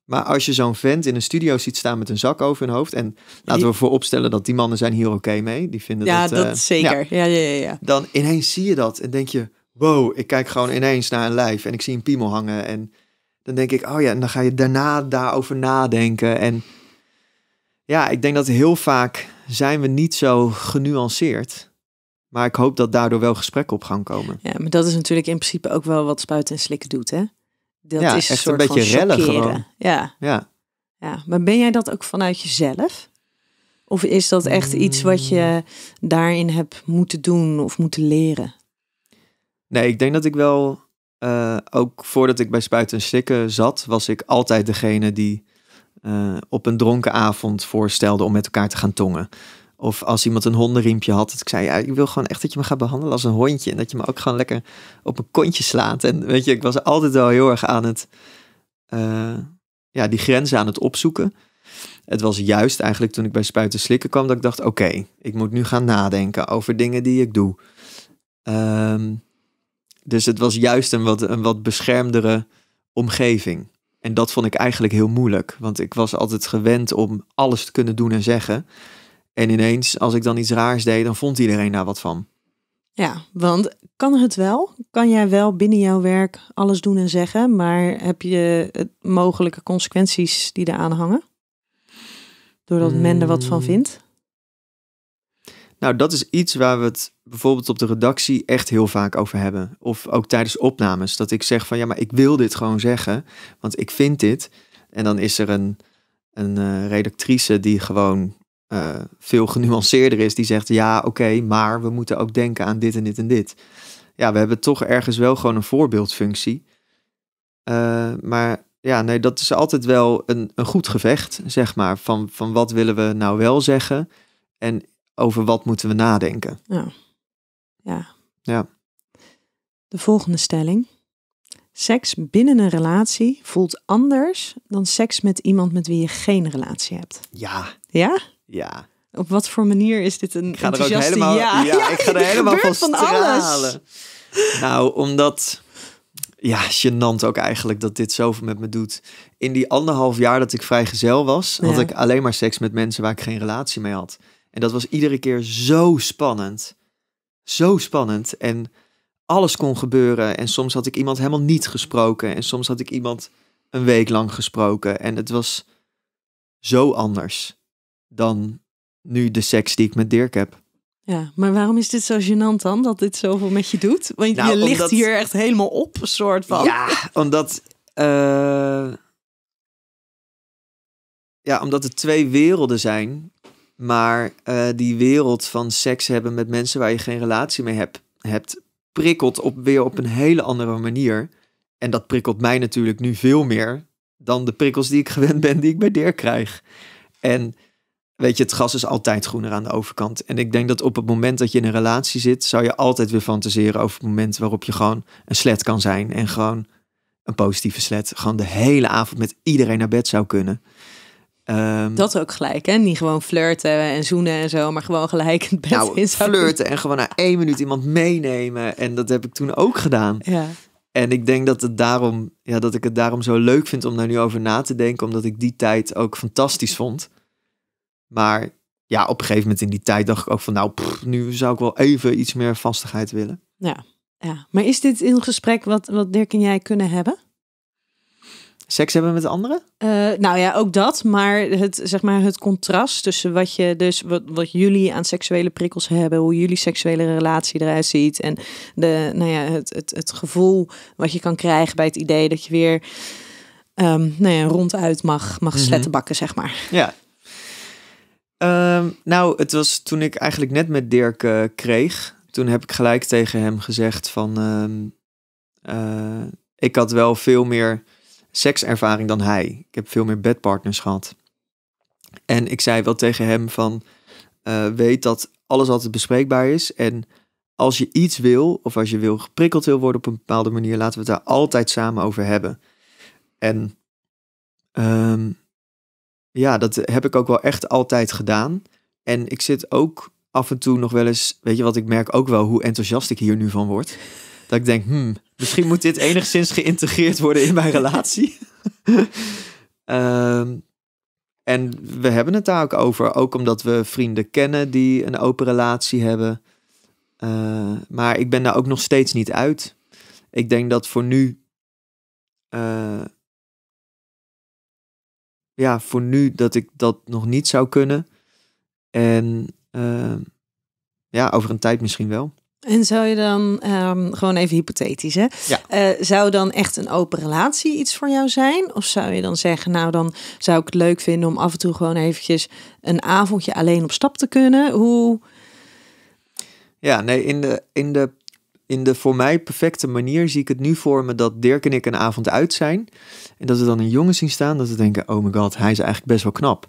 Maar als je zo'n vent in een studio ziet staan met een zak over hun hoofd. En laten we vooropstellen dat die mannen zijn hier oké mee. Die vinden ja, dat, zeker. Ja, ja, ja, ja, Dan ineens zie je dat en denk je wow, ik kijk gewoon ineens naar een lijf en ik zie een piemel hangen. En dan denk ik, oh ja, en dan ga je daarna daarover nadenken. En ja, ik denk dat heel vaak zijn we niet zo genuanceerd. Maar ik hoop dat daardoor wel gesprekken op gang komen. Ja, maar dat is natuurlijk in principe ook wel wat spuiten en slikken doet, hè? Dat ja, is echt een, beetje rellen gewoon. Ja. ja. Ja, maar ben jij dat ook vanuit jezelf? Of is dat echt iets wat je mm. daarin hebt moeten doen of moeten leren? Nee, ik denk dat ik wel, eh, ook voordat ik bij Spuiten en Stikken zat, was ik altijd degene die eh, op een dronken avond voorstelde om met elkaar te gaan tongen. Of als iemand een hondenriempje had, ik zei, ja, ik wil gewoon echt dat je me gaat behandelen als een hondje. En dat je me ook gewoon lekker op een kontje slaat. En weet je, ik was altijd wel heel erg aan het, eh, ja, die grenzen aan het opzoeken. Het was juist eigenlijk toen ik bij Spuiten Slikken kwam dat ik dacht, oké, ik moet nu gaan nadenken over dingen die ik doe. Ehm. Dus het was juist een wat, een wat beschermdere omgeving. En dat vond ik eigenlijk heel moeilijk. Want ik was altijd gewend om alles te kunnen doen en zeggen. En ineens, als ik dan iets raars deed, dan vond iedereen daar wat van. Ja, want kan het wel? Kan jij wel binnen jouw werk alles doen en zeggen, maar heb je mogelijke consequenties die eraan hangen? Doordat men er wat van hmm. vindt? Nou, dat is iets waar we het bijvoorbeeld op de redactie echt heel vaak over hebben. Of ook tijdens opnames. Dat ik zeg van ja, maar ik wil dit gewoon zeggen, want ik vind dit. En dan is er een, een eh, redactrice die gewoon eh, veel genuanceerder is. Die zegt ja, oké, maar we moeten ook denken aan dit en dit en dit. Ja, we hebben toch ergens wel gewoon een voorbeeldfunctie. Eh, maar ja, nee, dat is altijd wel een, een goed gevecht, zeg maar. Van, van wat willen we nou wel zeggen? En over wat moeten we nadenken. Ja. ja. ja. De volgende stelling. Seks binnen een relatie voelt anders dan seks met iemand met wie je geen relatie hebt. Ja. Ja? Ja. Op wat voor manier is dit een ik ga er ook helemaal, ja. ja, ik [laughs] ga er helemaal van, van alles. Nou, omdat... Ja, gênant ook eigenlijk dat dit zoveel met me doet. In die anderhalf jaar dat ik vrijgezel was, had ik alleen maar seks met mensen waar ik geen relatie mee had. En dat was iedere keer zo spannend. Zo spannend. En alles kon gebeuren. En soms had ik iemand helemaal niet gesproken. En soms had ik iemand een week lang gesproken. En het was zo anders dan nu de seks die ik met Dirk heb. Ja, maar waarom is dit zo gênant dan, dat dit zoveel met je doet? Want nou, je ligt hier echt helemaal op, soort van. Ja, omdat... Eh, ja, omdat het twee werelden zijn maar eh, die wereld van seks hebben met mensen waar je geen relatie mee hebt, prikkelt op, weer op een hele andere manier. En dat prikkelt mij natuurlijk nu veel meer dan de prikkels die ik gewend ben die ik bij Dirk krijg. En weet je, het gas is altijd groener aan de overkant. En ik denk dat op het moment dat je in een relatie zit, zou je altijd weer fantaseren over het moment waarop je gewoon een slet kan zijn. En gewoon een positieve slet. Gewoon de hele avond met iedereen naar bed zou kunnen. Ehm, dat ook gelijk, hè? Niet gewoon flirten en zoenen en zo, maar gewoon gelijk het bed nou, in flirten en gewoon na één minuut iemand meenemen. En dat heb ik toen ook gedaan. Ja. En ik denk dat, het daarom, ja, dat ik het daarom zo leuk vind om daar nu over na te denken, omdat ik die tijd ook fantastisch vond. Maar ja, op een gegeven moment in die tijd dacht ik ook van, nou, nu zou ik wel even iets meer vastigheid willen. Ja, ja. maar is dit een gesprek wat, wat Dirk en jij kunnen hebben? Seks hebben met anderen? Eh, nou ja, ook dat. Maar het, zeg maar het contrast tussen wat, je dus, wat, wat jullie aan seksuele prikkels hebben, hoe jullie seksuele relatie eruit ziet. En de, nou ja, het, het, het gevoel wat je kan krijgen bij het idee dat je weer ehm, nou ja, ronduit mag, mag mm zeg maar. Ja. Ehm, nou, het was toen ik eigenlijk net met Dirk eh, kreeg. Toen heb ik gelijk tegen hem gezegd van... Ehm, eh, ik had wel veel meer sekservaring dan hij. Ik heb veel meer bedpartners gehad. En ik zei wel tegen hem van, eh, weet dat alles altijd bespreekbaar is. En als je iets wil, of als je wil geprikkeld wil worden op een bepaalde manier, laten we het daar altijd samen over hebben. En ehm, ja, dat heb ik ook wel echt altijd gedaan. En ik zit ook af en toe nog wel eens, weet je wat, ik merk ook wel hoe enthousiast ik hier nu van word. Dat ik denk, hmm, Misschien moet dit enigszins geïntegreerd worden in mijn relatie. [laughs] Ehm, en we hebben het daar ook over. Ook omdat we vrienden kennen die een open relatie hebben. Eh, maar ik ben daar ook nog steeds niet uit. Ik denk dat voor nu. Eh, ja, voor nu dat ik dat nog niet zou kunnen. En ehm, ja, over een tijd misschien wel. En zou je dan, ehm, gewoon even hypothetisch, hè? Ja. Eh, zou dan echt een open relatie iets voor jou zijn? Of zou je dan zeggen, nou dan zou ik het leuk vinden om af en toe gewoon eventjes een avondje alleen op stap te kunnen? Hoe? Ja, nee, in de, in de, in de voor mij perfecte manier zie ik het nu voor me dat Dirk en ik een avond uit zijn. En dat we dan een jongen zien staan, dat we denken, oh my god, hij is eigenlijk best wel knap.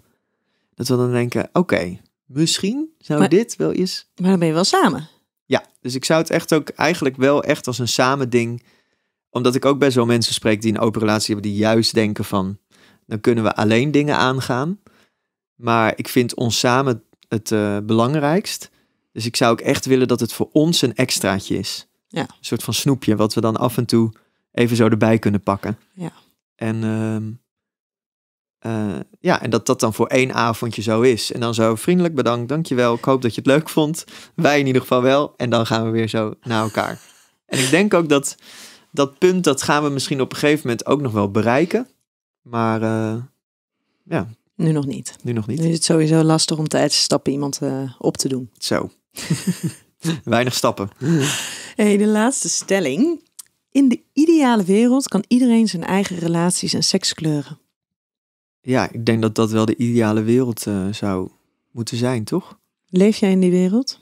Dat we dan denken, oké, misschien zou dit wel eens... Maar dan ben je wel samen. Ja, dus ik zou het echt ook eigenlijk wel echt als een samen ding. Omdat ik ook best wel mensen spreek die een open relatie hebben, die juist denken van dan kunnen we alleen dingen aangaan. Maar ik vind ons samen het eh, belangrijkst. Dus ik zou ook echt willen dat het voor ons een extraatje is. Ja. Een soort van snoepje, wat we dan af en toe even zo erbij kunnen pakken. Ja. En ehm, eh, ja, en dat dat dan voor één avondje zo is. En dan zo vriendelijk bedankt, dankjewel. Ik hoop dat je het leuk vond. Wij in ieder geval wel. En dan gaan we weer zo naar elkaar. En ik denk ook dat dat punt, dat gaan we misschien op een gegeven moment ook nog wel bereiken. Maar eh, ja. Nu nog niet. Nu nog niet. Nu is het sowieso lastig om tijdens stappen iemand eh, op te doen. Zo. [laughs] Weinig stappen. hey, de laatste stelling. In de ideale wereld kan iedereen zijn eigen relaties en sekskleuren ja, ik denk dat dat wel de ideale wereld eh, zou moeten zijn, toch? Leef jij in die wereld?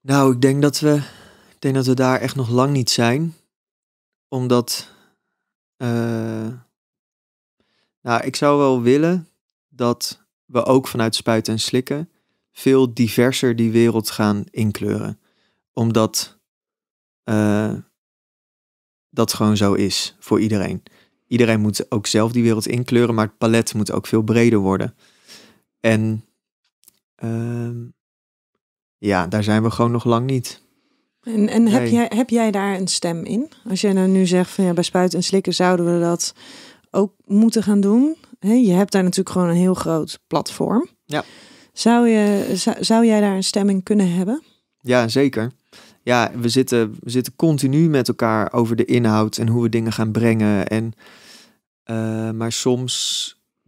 Nou, ik denk dat we, ik denk dat we daar echt nog lang niet zijn. Omdat. Eh, nou, ik zou wel willen dat we ook vanuit spuiten en slikken veel diverser die wereld gaan inkleuren. Omdat eh, dat gewoon zo is voor iedereen iedereen moet ook zelf die wereld inkleuren, maar het palet moet ook veel breder worden. En ehm, ja, daar zijn we gewoon nog lang niet. En, en heb, jij, heb jij daar een stem in? Als jij nou nu zegt van ja, bij spuiten en slikken zouden we dat ook moeten gaan doen. je hebt daar natuurlijk gewoon een heel groot platform. Ja. Zou, je, zou, zou jij daar een stem in kunnen hebben? Ja, zeker. Ja, we zitten, we zitten continu met elkaar over de inhoud en hoe we dingen gaan brengen. En eh, maar soms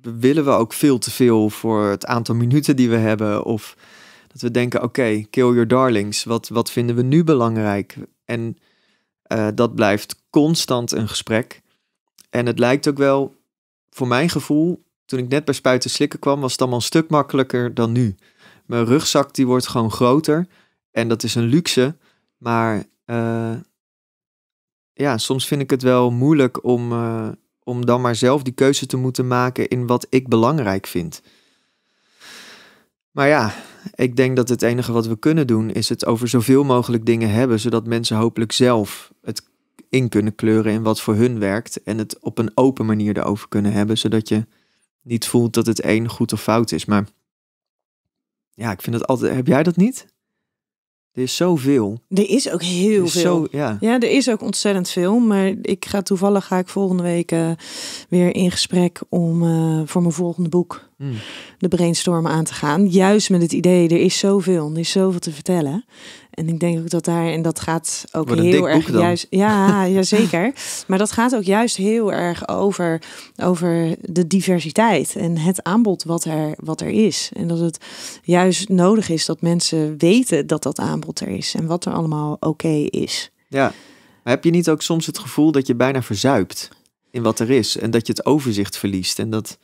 willen we ook veel te veel voor het aantal minuten die we hebben. Of dat we denken, oké, kill your darlings. Wat, wat vinden we nu belangrijk? En eh, dat blijft constant een gesprek. En het lijkt ook wel, voor mijn gevoel, toen ik net bij Spuiten Slikken kwam, was het allemaal een stuk makkelijker dan nu. Mijn rugzak die wordt gewoon groter. En dat is een luxe. Maar eh, ja, soms vind ik het wel moeilijk om, om dan maar zelf die keuze te moeten maken in wat ik belangrijk vind. Maar ja, ik denk dat het enige wat we kunnen doen is het over zoveel mogelijk dingen hebben, zodat mensen hopelijk zelf het in kunnen kleuren in wat voor hun werkt en het op een open manier erover kunnen hebben, zodat je niet voelt dat het één goed of fout is. Maar ja, ik vind dat altijd. Heb jij dat niet? Er is zoveel. Er is ook heel veel. ja. er is ook ontzettend veel. Maar ik ga toevallig ga ik volgende week eh, weer in gesprek om eh, voor mijn volgende boek hmm. de brainstorm aan te gaan. Juist met het idee, er is zoveel. Er is zoveel te vertellen. En ik denk ook dat daar, en dat gaat ook heel erg juist. Ja, [laughs] ja, zeker. Maar dat gaat ook juist heel erg over, over de diversiteit en het aanbod wat er, wat er is. En dat het juist nodig is dat mensen weten dat dat aanbod er is en wat er allemaal oké is. Ja, maar heb je niet ook soms het gevoel dat je bijna verzuipt in wat er is en dat je het overzicht verliest en dat.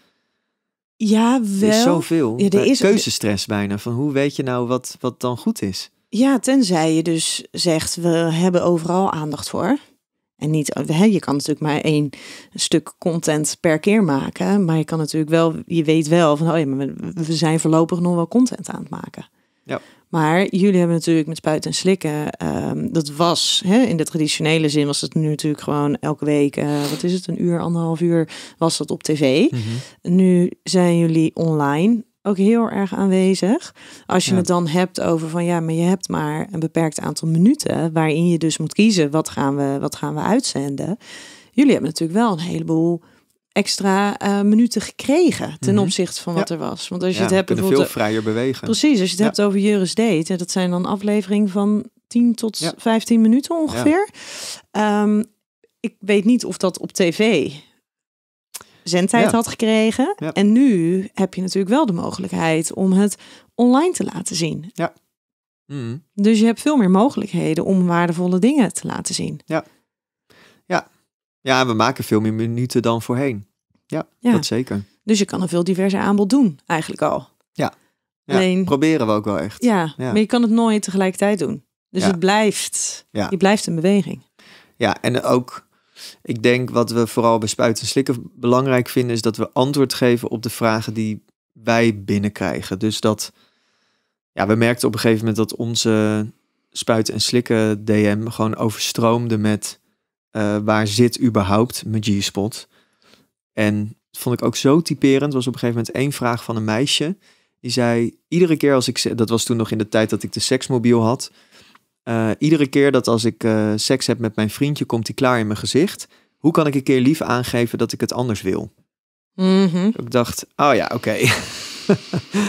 Ja, wel. Er is zoveel. Keuzestress bijna. Van hoe weet je nou wat, wat dan goed is? Ja, tenzij je dus zegt, we hebben overal aandacht voor. En niet, je kan natuurlijk maar één stuk content per keer maken. Maar je kan natuurlijk wel, je weet wel van, oh ja, we zijn voorlopig nog wel content aan het maken. Ja. Maar jullie hebben natuurlijk met spuiten en slikken, ehm, dat was hè, in de traditionele zin, was het nu natuurlijk gewoon elke week, eh, wat is het, een uur, anderhalf uur was dat op tv. Mhm. Nu zijn jullie online ook heel erg aanwezig. Als je het dan hebt over van ja, maar je hebt maar een beperkt aantal minuten waarin je dus moet kiezen wat gaan we, wat gaan we uitzenden. Jullie hebben natuurlijk wel een heleboel extra eh, minuten gekregen ten mhm. opzichte van wat er was. Want als je het hebt bijvoorbeeld veel vrijer bewegen. Precies, als je het hebt over Juris Date, dat zijn dan afleveringen van 10 tot 15 minuten ongeveer. Ehm, ik weet niet of dat op tv zendtijd had gekregen. En nu heb je natuurlijk wel de mogelijkheid om het online te laten zien. Ja. Hmm. Dus je hebt veel meer mogelijkheden om waardevolle dingen te laten zien. Ja. Ja. Ja, we maken veel meer minuten dan voorheen. Ja, ja. dat zeker. Dus je kan een veel diverser aanbod doen, eigenlijk al. Ja. ja Alleen, proberen we ook wel echt. Ja, maar je kan het nooit tegelijkertijd doen. Dus het blijft, je blijft een beweging. Ja, en ook ik denk wat we vooral bij Spuiten en Slikken belangrijk vinden, is dat we antwoord geven op de vragen die wij binnenkrijgen. Dus dat, ja, we merkten op een gegeven moment dat onze Spuiten en Slikken DM gewoon overstroomde met eh, waar zit überhaupt mijn G-spot? En dat vond ik ook zo typerend, was op een gegeven moment één vraag van een meisje. Die zei, iedere keer als ik, dat was toen nog in de tijd dat ik de seksmobiel had, eh, iedere keer dat als ik eh, seks heb met mijn vriendje, komt hij klaar in mijn gezicht. Hoe kan ik een keer lief aangeven dat ik het anders wil? Mhm. Ik dacht, oh ja, oké. [laughs] ja,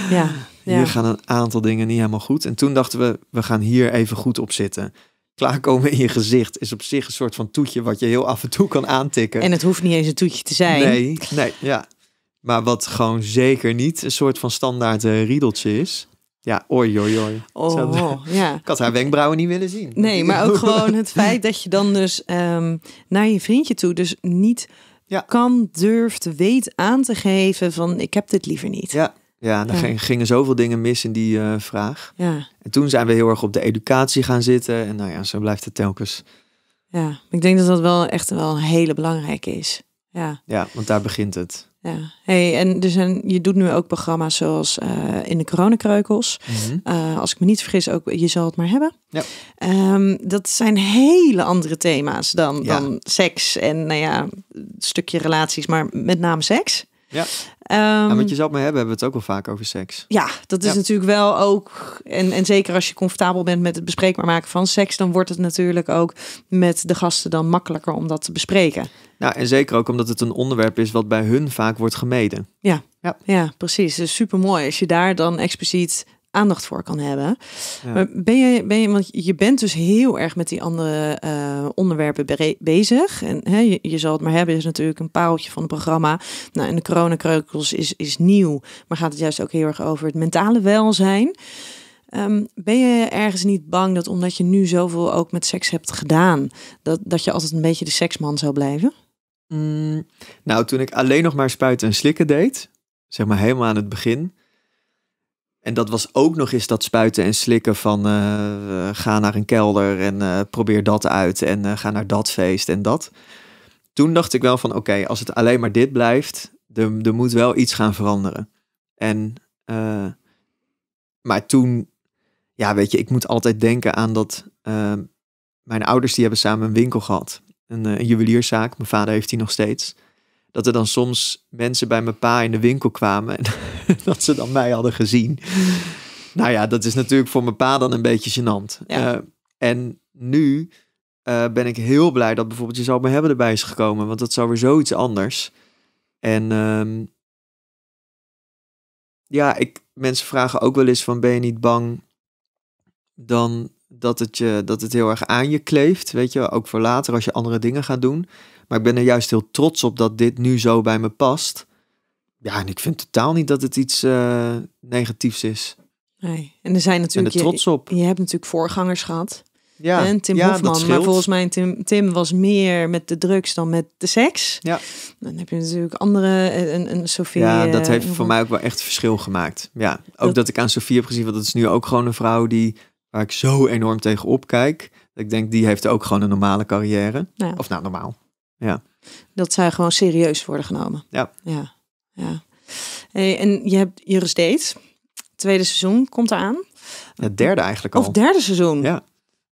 ja. Hier gaan een aantal dingen niet helemaal goed. En toen dachten we, we gaan hier even goed op zitten. Klaarkomen in je gezicht is op zich een soort van toetje wat je heel af en toe kan aantikken. En het hoeft niet eens een toetje te zijn. Nee, nee, ja. Maar wat gewoon zeker niet een soort van standaard eh, riedeltje is. Ja, oi, oi, oi. Oh, ja. [laughs] Ik had haar wenkbrauwen niet willen zien. Nee, maar ook [laughs] gewoon het feit dat je dan dus ehm, naar je vriendje toe dus niet kan, durft, weet aan te geven van ik heb dit liever niet. Ja, ja dan gingen zoveel dingen mis in die eh, vraag. Ja. En toen zijn we heel erg op de educatie gaan zitten. En nou ja, zo blijft het telkens. Ja, ik denk dat dat wel echt wel heel belangrijk is. Ja. ja, want daar begint het. Ja, hey, en, dus, je doet nu ook programma's zoals eh, in de coronakreukels. Mhm. Eh, als ik me niet vergis, ook Je zal het maar hebben. Ja. Ehm, dat zijn hele andere thema's dan, dan seks en nou ja, een stukje relaties, maar met name seks. Ja. Um, ja, want je zou mee hebben, hebben we het ook wel vaak over seks. Ja, dat is natuurlijk wel ook. En, en zeker als je comfortabel bent met het bespreekbaar maken van seks, dan wordt het natuurlijk ook met de gasten dan makkelijker om dat te bespreken. Nou, en zeker ook omdat het een onderwerp is wat bij hun vaak wordt gemeden. Ja, ja. ja precies. Dus super mooi als je daar dan expliciet aandacht voor kan hebben. Maar ben je, ben je, want je bent dus heel erg met die andere eh, onderwerpen bezig. En hè, je, je, zal het maar hebben, is natuurlijk een paaltje van het programma. Nou, en de coronakreukels is, is nieuw, maar gaat het juist ook heel erg over het mentale welzijn. Ehm, ben je ergens niet bang dat omdat je nu zoveel ook met seks hebt gedaan, dat, dat je altijd een beetje de seksman zou blijven? Mm, nou, toen ik alleen nog maar spuiten en slikken deed, zeg maar helemaal aan het begin, en dat was ook nog eens dat spuiten en slikken van eh, eh, ga naar een kelder en eh, probeer dat uit en ga naar dat feest en dat. Toen dacht ik wel van oké, als het alleen maar dit blijft, er, moet wel iets gaan veranderen. En, maar toen, ja weet je, ik moet altijd denken aan dat mijn ouders die hebben samen een winkel gehad. Een, een juwelierszaak, mijn vader heeft die nog steeds dat er dan soms mensen bij mijn pa in de winkel kwamen en [laughs] dat ze dan mij hadden gezien. Nou ja, dat is natuurlijk voor mijn pa dan een beetje gênant. Eh, en nu eh, ben ik heel blij dat bijvoorbeeld je zou me hebben erbij is gekomen, want dat zou weer zoiets anders. En ehm, ja, ik, mensen vragen ook wel eens van ben je niet bang dan dat het, je, dat het heel erg aan je kleeft, weet je, ook voor later als je andere dingen gaat doen. Maar ik ben er juist heel trots op dat dit nu zo bij me past. Ja, en ik vind totaal niet dat het iets eh, negatiefs is. Nee, en er zijn natuurlijk... trots op. Je, hebt natuurlijk voorgangers gehad. Ja, en Tim Hofman. Maar volgens mij Tim, Tim was meer met de drugs dan met de seks. Ja. Dan heb je natuurlijk andere, eh, een, een Sofie. Ja, dat eh, heeft voor mij ook wel echt verschil gemaakt. Ja, ook dat, ik aan Sofie heb gezien, want dat is nu ook gewoon een vrouw die waar ik zo enorm tegen opkijk. Ik denk, die heeft ook gewoon een normale carrière. Nou of nou, normaal. Ja. Dat zij gewoon serieus worden genomen. Ja. Ja. ja. Hey, en je hebt Iris Date. Tweede seizoen komt eraan. Het derde eigenlijk al. Of derde seizoen. Ja.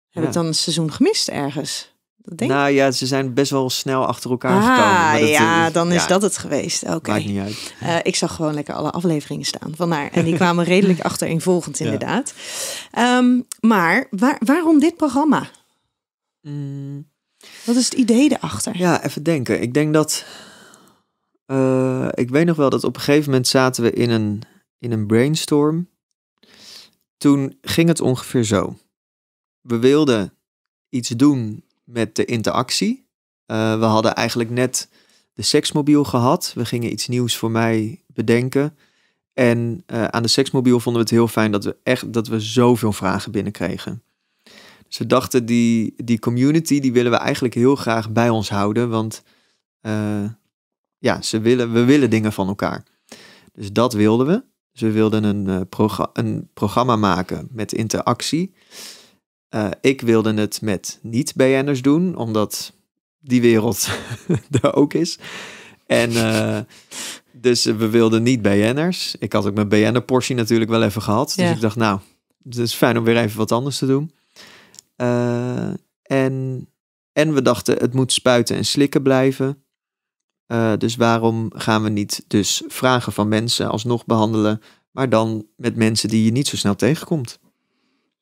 Heb ik dan een seizoen gemist ergens? Dat denk nou ja, ze zijn best wel snel achter elkaar ah, gekomen. ja, eh, dan is dat het geweest. Oké. Maakt niet uit. Eh, ik zag gewoon lekker alle afleveringen staan van daar En die kwamen [laughs] redelijk achtereenvolgend inderdaad. Ja. Um, ehm, maar waar, waarom dit programma? Mm. Wat is het idee erachter? Ja, even denken. Ik denk dat. Eh, ik weet nog wel dat op een gegeven moment zaten we in een, in een brainstorm. Toen ging het ongeveer zo. We wilden iets doen met de interactie. Eh, we hadden eigenlijk net de seksmobiel gehad. We gingen iets nieuws voor mij bedenken. En eh, aan de seksmobiel vonden we het heel fijn dat we echt dat we zoveel vragen binnenkregen. Ze dachten, die, die community, die willen we eigenlijk heel graag bij ons houden. Want eh, ja, ze willen, we willen dingen van elkaar. Dus dat wilden we. Dus we wilden een, eh, programma maken met interactie. Eh, ik wilde het met niet-BN'ers doen, omdat die wereld [laughs] er ook is. En uh, dus we wilden niet BN'ers. Ik had ook mijn bn portie natuurlijk wel even gehad. Dus ik dacht, nou, het is fijn om weer even wat anders te doen. Eh, en, en we dachten, het moet spuiten en slikken blijven. Eh, dus waarom gaan we niet dus vragen van mensen alsnog behandelen, maar dan met mensen die je niet zo snel tegenkomt?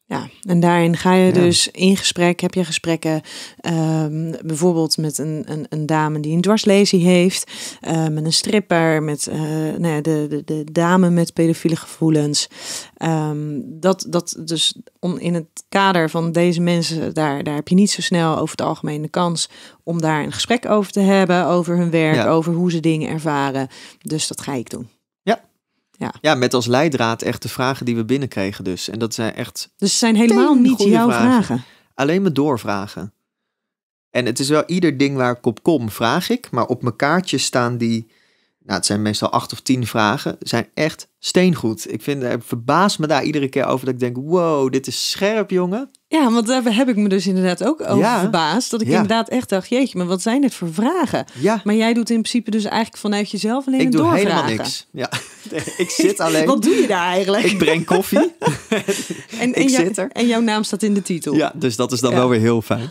Ja, en daarin ga je dus in gesprek, heb je gesprekken ehm, bijvoorbeeld met een, een, een, dame die een dwarslesie heeft, ehm, met een stripper, met uh, nou ja, de, de, de, dame met pedofiele gevoelens. Ehm, dat, dat dus om, in het kader van deze mensen, daar, daar heb je niet zo snel over het algemeen de kans om daar een gesprek over te hebben, over hun werk, over hoe ze dingen ervaren. Dus dat ga ik doen. Ja. ja, met als leidraad echt de vragen die we binnenkregen dus. En dat zijn echt... Dus het zijn helemaal niet jouw vragen. vragen. Alleen maar doorvragen. En het is wel ieder ding waar ik op kom, vraag ik. Maar op mijn kaartje staan die nou, het zijn meestal acht of tien vragen, zijn echt steengoed. Ik vind, ik eh, verbaas me daar iedere keer over dat ik denk, wow, dit is scherp, jongen. Ja, want daar heb ik me dus inderdaad ook over verbaasd. Dat ik inderdaad echt dacht, jeetje, maar wat zijn dit voor vragen? Ja. Maar jij doet in principe dus eigenlijk vanuit jezelf alleen ik doe helemaal niks. Ja. [laughs] ik zit [laughs] alleen. wat doe je daar eigenlijk? Ik breng koffie. [laughs] en, ik en zit er. En jouw naam staat in de titel. Ja, dus dat is dan wel weer heel fijn.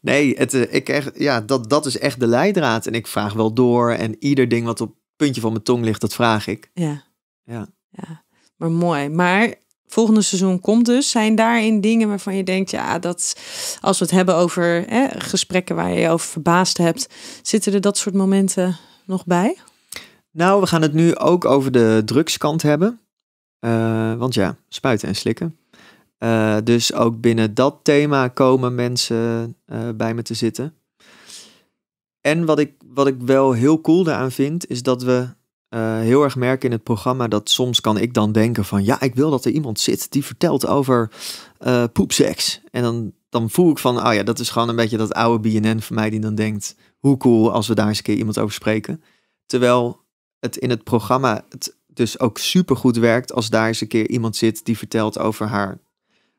Nee, het, eh, ik echt, ja, dat, dat is echt de leidraad. En ik vraag wel door. En ieder ding wat op puntje van mijn tong ligt, dat vraag ik. Ja. Ja. ja. Maar mooi. Maar volgende seizoen komt dus. Zijn daarin dingen waarvan je denkt, ja, dat als we het hebben over hè, gesprekken waar je je over verbaasd hebt, zitten er dat soort momenten nog bij? Nou, we gaan het nu ook over de drugskant hebben. Eh, want ja, spuiten en slikken. Eh, dus ook binnen dat thema komen mensen eh, bij me te zitten. En wat ik wat ik wel heel cool daaraan vind, is dat we eh, heel erg merken in het programma dat soms kan ik dan denken van ja, ik wil dat er iemand zit die vertelt over uh, poepseks. En dan, dan voel ik van, oh ja, dat is gewoon een beetje dat oude BNN van mij die dan denkt, hoe cool als we daar eens een keer iemand over spreken. Terwijl het in het programma het dus ook super goed werkt als daar eens een keer iemand zit die vertelt over haar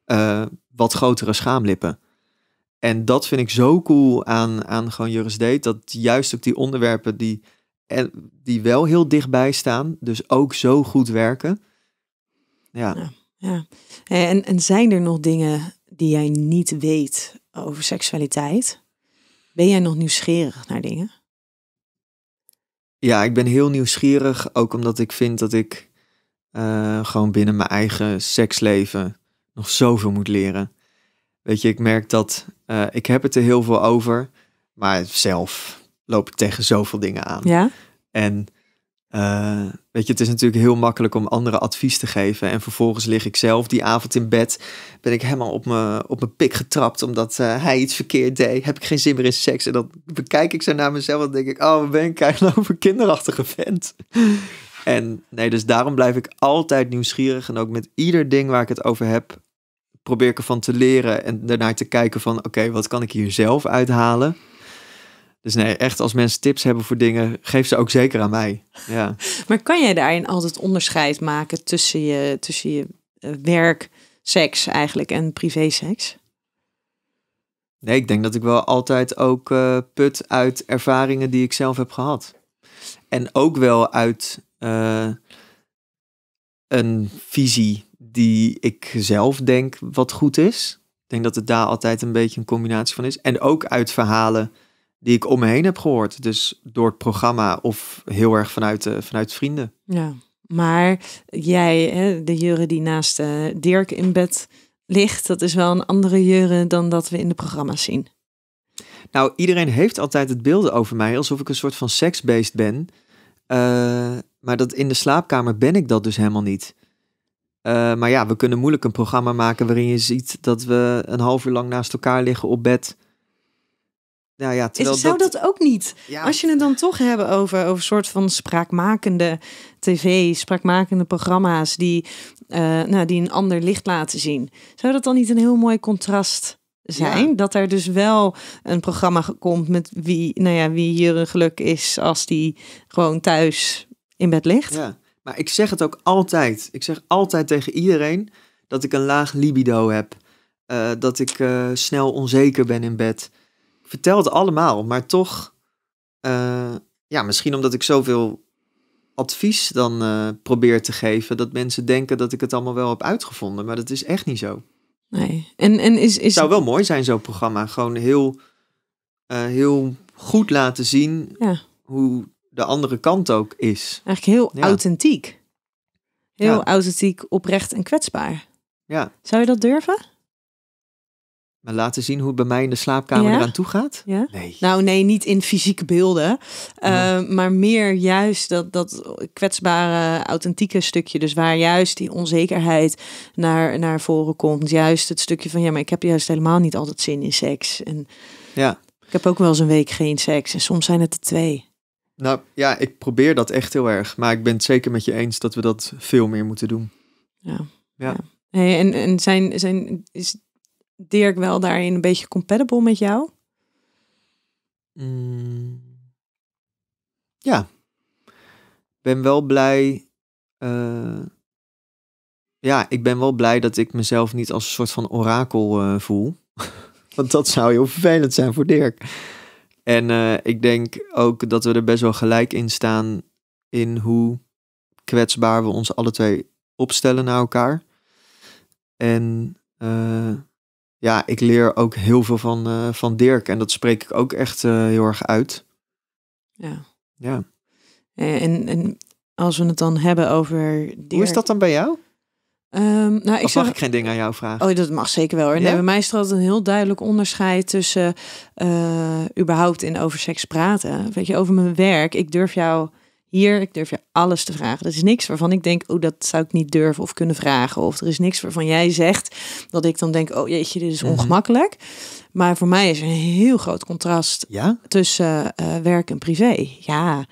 eh, wat grotere schaamlippen. En dat vind ik zo cool aan, aan gewoon jurisdate. dat juist ook die onderwerpen die, en die wel heel dichtbij staan, dus ook zo goed werken. Ja. ja, En, en zijn er nog dingen die jij niet weet over seksualiteit? Ben jij nog nieuwsgierig naar dingen? Ja, ik ben heel nieuwsgierig, ook omdat ik vind dat ik eh, gewoon binnen mijn eigen seksleven nog zoveel moet leren. Weet je, ik merk dat eh, ik heb het er heel veel over, maar zelf loop ik tegen zoveel dingen aan. Ja. En eh, weet je, het is natuurlijk heel makkelijk om anderen advies te geven. En vervolgens lig ik zelf die avond in bed. Ben ik helemaal op mijn op mijn pik getrapt omdat eh, hij iets verkeerd deed. Heb ik geen zin meer in seks. En dan bekijk ik zo naar mezelf en denk ik... Oh, ben ik eigenlijk over kinderachtige vent? en nee, dus daarom blijf ik altijd nieuwsgierig. En ook met ieder ding waar ik het over heb probeer ik ervan te leren en daarnaar te kijken van oké, wat kan ik hier zelf uithalen? Dus nee, echt als mensen tips hebben voor dingen, geef ze ook zeker aan mij. Ja. [laughs] Maar kan jij daarin altijd onderscheid maken tussen je, tussen je eh, werk, seks eigenlijk en privé-seks? Nee, ik denk dat ik wel altijd ook eh, put uit ervaringen die ik zelf heb gehad. En ook wel uit eh, een visie die ik zelf denk wat goed is. Ik denk dat het daar altijd een beetje een combinatie van is. En ook uit verhalen die ik om me heen heb gehoord. Dus door het programma of heel erg vanuit, vanuit vrienden. Ja, maar jij, hè, de Jure die naast eh, Dirk in bed ligt, dat is wel een andere Jure dan dat we in de programma's zien. Nou, iedereen heeft altijd het beeld over mij alsof ik een soort van seksbeest ben. Eh, maar dat in de slaapkamer ben ik dat dus helemaal niet. Eh, maar ja, we kunnen moeilijk een programma maken waarin je ziet dat we een half uur lang naast elkaar liggen op bed. Nou ja, terwijl Is, zou dat, ook niet? Als je het dan toch hebben over een soort van spraakmakende tv, spraakmakende programma's die, eh, nou, die een ander licht laten zien. Zou dat dan niet een heel mooi contrast zijn? Dat er dus wel een programma komt met wie, nou ja, wie hier een geluk is als die gewoon thuis in bed ligt. Ja. Maar ik zeg het ook altijd. Ik zeg altijd tegen iedereen dat ik een laag libido heb. Eh, dat ik eh, snel onzeker ben in bed. Ik vertel het allemaal, maar toch. Eh, ja, misschien omdat ik zoveel advies dan probeer te geven. dat mensen denken dat ik het allemaal wel heb uitgevonden. Maar dat is echt niet zo. Nee. En, en is, is... Het zou wel mooi zijn, zo'n programma. Gewoon heel, heel goed laten zien ja. hoe de andere kant ook is. Eigenlijk heel authentiek. Heel authentiek, oprecht en kwetsbaar. Ja. Zou je dat durven? Maar laten zien hoe het bij mij in de slaapkamer eraan toe gaat? Ja? Nee. Nou nee, niet in fysieke beelden. Eh, maar meer juist dat, dat kwetsbare, authentieke stukje. Dus waar juist die onzekerheid naar, naar voren komt. Juist het stukje van ja, maar ik heb juist helemaal niet altijd zin in seks. En ja. Ik heb ook wel eens een week geen seks. En soms zijn het er twee. Nou ja, ik probeer dat echt heel erg. Maar ik ben het zeker met je eens dat we dat veel meer moeten doen. Ja. ja. Hey, en en zijn, zijn, is Dirk wel daarin een beetje compatible met jou? Mm, ja. ben wel blij. Eh, ja, ik ben wel blij dat ik mezelf niet als een soort van orakel eh, voel. [laughs] Want dat zou heel vervelend zijn voor Dirk. En eh, ik denk ook dat we er best wel gelijk in staan in hoe kwetsbaar we ons alle twee opstellen naar elkaar. En eh, ja, ik leer ook heel veel van, eh, van Dirk en dat spreek ik ook echt heel erg uit. Ja. Ja. En, en als we het dan hebben over Hoe is dat dan bij jou? Um, nou, ik mag zag... ik geen ding aan jou vragen? Oh, dat mag zeker wel. Hoor. Nee, bij mij is er altijd een heel duidelijk onderscheid tussen eh, überhaupt in over seks praten. Weet je, over mijn werk. Ik durf jou hier, ik durf je alles te vragen. Er is niks waarvan ik denk, oh, dat zou ik niet durven of kunnen vragen. Of er is niks waarvan jij zegt dat ik dan denk, oh jeetje, dit is mhm. ongemakkelijk. Maar voor mij is er een heel groot contrast tussen eh, werk en privé. Ja.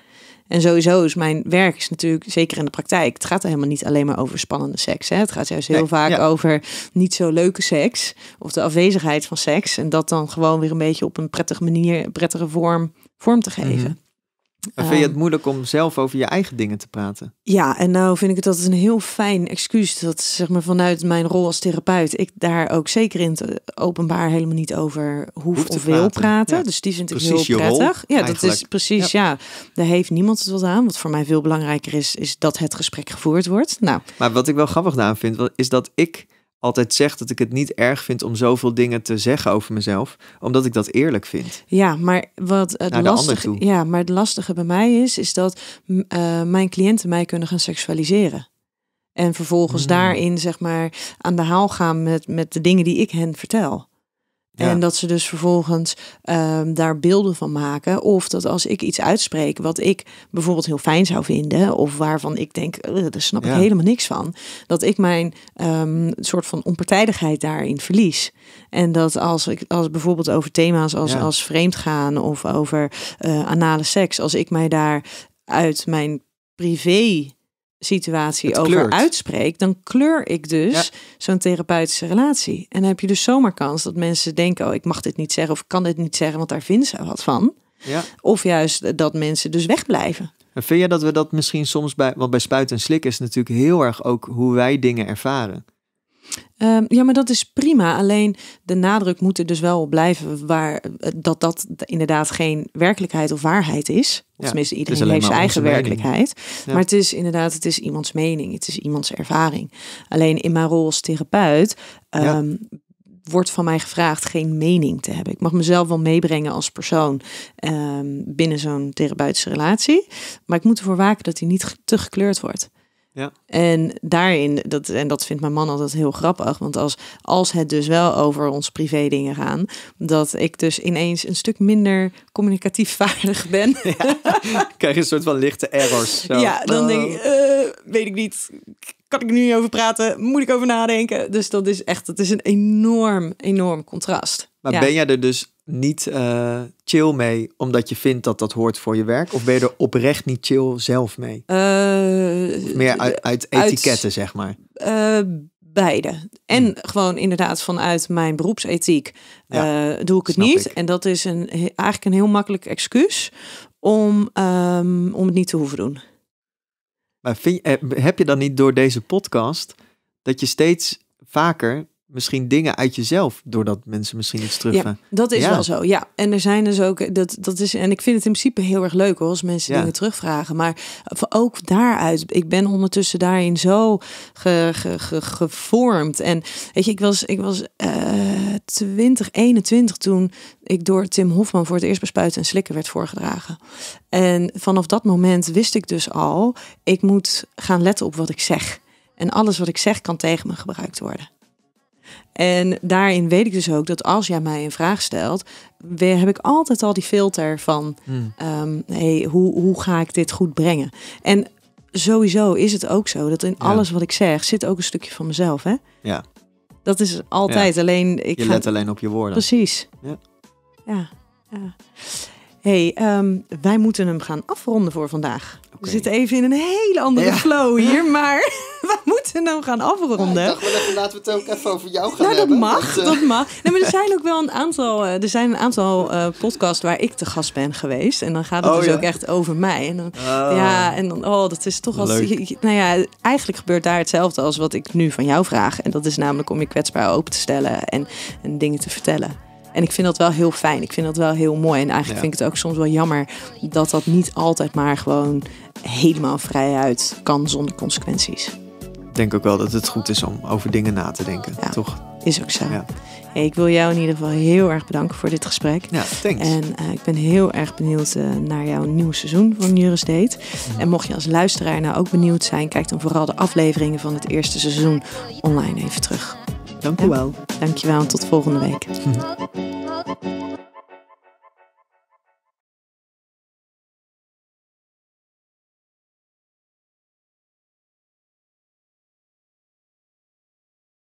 En sowieso is mijn werk is natuurlijk, zeker in de praktijk, het gaat er helemaal niet alleen maar over spannende seks. Hè? Het gaat juist heel vaak over niet zo leuke seks of de afwezigheid van seks. En dat dan gewoon weer een beetje op een prettige manier, prettige vorm, vorm te geven. Mhm. En vind je het ehm, moeilijk om zelf over je eigen dingen te praten? Ja, en nou vind ik het altijd een heel fijn excuus dat zeg maar vanuit mijn rol als therapeut ik daar ook zeker in het openbaar helemaal niet over hoef, of wil praten. Dus die vind ik heel prettig. Rol, ja, dat is precies. Ja. daar heeft niemand het wat aan. Wat voor mij veel belangrijker is, is dat het gesprek gevoerd wordt. Nou. Maar wat ik wel grappig aan vind, is dat ik altijd zeg dat ik het niet erg vind om zoveel dingen te zeggen over mezelf, omdat ik dat eerlijk vind. Ja, maar wat het, Naar lastige, ja, maar het lastige bij mij is, is dat eh, mijn cliënten mij kunnen gaan seksualiseren. En vervolgens hmm. daarin, zeg maar, aan de haal gaan met, met de dingen die ik hen vertel. En dat ze dus vervolgens ehm, daar beelden van maken. Of dat als ik iets uitspreek wat ik bijvoorbeeld heel fijn zou vinden. Of waarvan ik denk, uh, daar snap ik helemaal niks van. Dat ik mijn ehm, soort van onpartijdigheid daarin verlies. En dat als ik als bijvoorbeeld over thema's als, ja. als vreemdgaan of over eh, anale seks. Als ik mij daar uit mijn privé situatie over uitspreekt, uitspreek, dan kleur ik dus zo'n therapeutische relatie. En dan heb je dus zomaar kans dat mensen denken: oh, ik mag dit niet zeggen of ik kan dit niet zeggen, want daar vinden ze wat van. Ja. Of juist dat mensen dus wegblijven. En vind je dat we dat misschien soms bij, want bij spuit en slik is natuurlijk heel erg ook hoe wij dingen ervaren. Ehm, ja, maar dat is prima. Alleen de nadruk moet er dus wel blijven waar, eh, dat dat inderdaad geen werkelijkheid of waarheid is. Of Tenminste, iedereen heeft zijn eigen werkelijkheid. Maar het is inderdaad, het is iemands mening, het is iemands ervaring. Alleen in mijn rol als therapeut ehm, wordt van mij gevraagd geen mening te hebben. Ik mag mezelf wel meebrengen als persoon ehm, binnen zo'n therapeutische relatie. Maar ik moet ervoor waken dat die niet te gekleurd wordt. Ja. En daarin, dat, en dat vindt mijn man altijd heel grappig. Want als, als het dus wel over ons privé dingen gaan, dat ik dus ineens een stuk minder communicatief [laughs] vaardig ben. krijg je een soort van lichte errors. Zo. Ja, dan denk ik, oh. eh, weet ik niet. Kan ik nu niet over praten? Moet ik over nadenken? Dus dat is echt, dat is een enorm, enorm contrast. Maar ben jij er dus niet eh, chill mee omdat je vindt dat dat hoort voor je werk? Of ben je er oprecht niet chill zelf mee? Uh, meer uit, uit etiketten, zeg maar. Uh, beide. En gewoon inderdaad vanuit mijn beroepsethiek doe ik het niet. En dat is een, eigenlijk een heel makkelijk excuus om, ehm, om het niet te hoeven doen. Maar vind, heb je dan niet door deze podcast dat je steeds vaker misschien dingen uit jezelf, doordat mensen misschien iets terugvragen. dat is wel zo. Ja, en er zijn dus ook eh, dat dat is en ik vind het in principe heel erg leuk hoor, als mensen dingen terugvragen, maar ook daaruit. Ik ben ondertussen daarin zo gevormd en weet je, ik was ik was uh, eh, 2021 toen ik door Tim Hofman voor het eerst bespuiten en slikken werd voorgedragen. En vanaf dat moment wist ik dus al, ik moet gaan letten op wat ik zeg. En alles wat ik zeg kan tegen me gebruikt worden. En daarin weet ik dus ook dat als jij mij een vraag stelt, weer heb ik altijd al die filter van hmm. ehm, hey, hoe, hoe ga ik dit goed brengen? En sowieso is het ook zo dat in alles wat ik zeg zit ook een stukje van mezelf. Hè? Ja. Dat is altijd alleen. Ik je let alleen op je woorden. Precies. Ja. ja hey, ehm, wij moeten hem gaan afronden voor vandaag. We zitten even in een hele andere flow hier, maar [laughs] we moeten hem gaan afronden. laten we het ook even over jou gaan nou, hebben. Eh, dat mag, dat [laughs] mag. Nee, maar er zijn ook wel een aantal, eh, er zijn een aantal eh, podcasts waar ik te gast ben geweest. En dan gaat het oh, dus ook echt over mij. En dan, oh. Ja, en dan, oh, dat is toch als... nou ja, eigenlijk gebeurt daar hetzelfde als wat ik nu van jou vraag. En dat is namelijk om je kwetsbaar open te stellen en, en dingen te vertellen. En ik vind dat wel heel fijn. Ik vind dat wel heel mooi. En eigenlijk vind ik het ook soms wel jammer dat dat niet altijd maar gewoon helemaal vrijuit kan zonder consequenties. Ik denk ook wel dat het goed is om over dingen na te denken, ja, toch? Is ook zo. Ja. Hey, ik wil jou in ieder geval heel erg bedanken voor dit gesprek. Ja, thanks. En eh, ik ben heel erg benieuwd eh, naar jouw nieuwe seizoen van Juris Date. Mhm. En mocht je als luisteraar nou ook benieuwd zijn, kijk dan vooral de afleveringen van het eerste seizoen online even terug. Dank u wel. Dank je wel en tot volgende week. [laughs]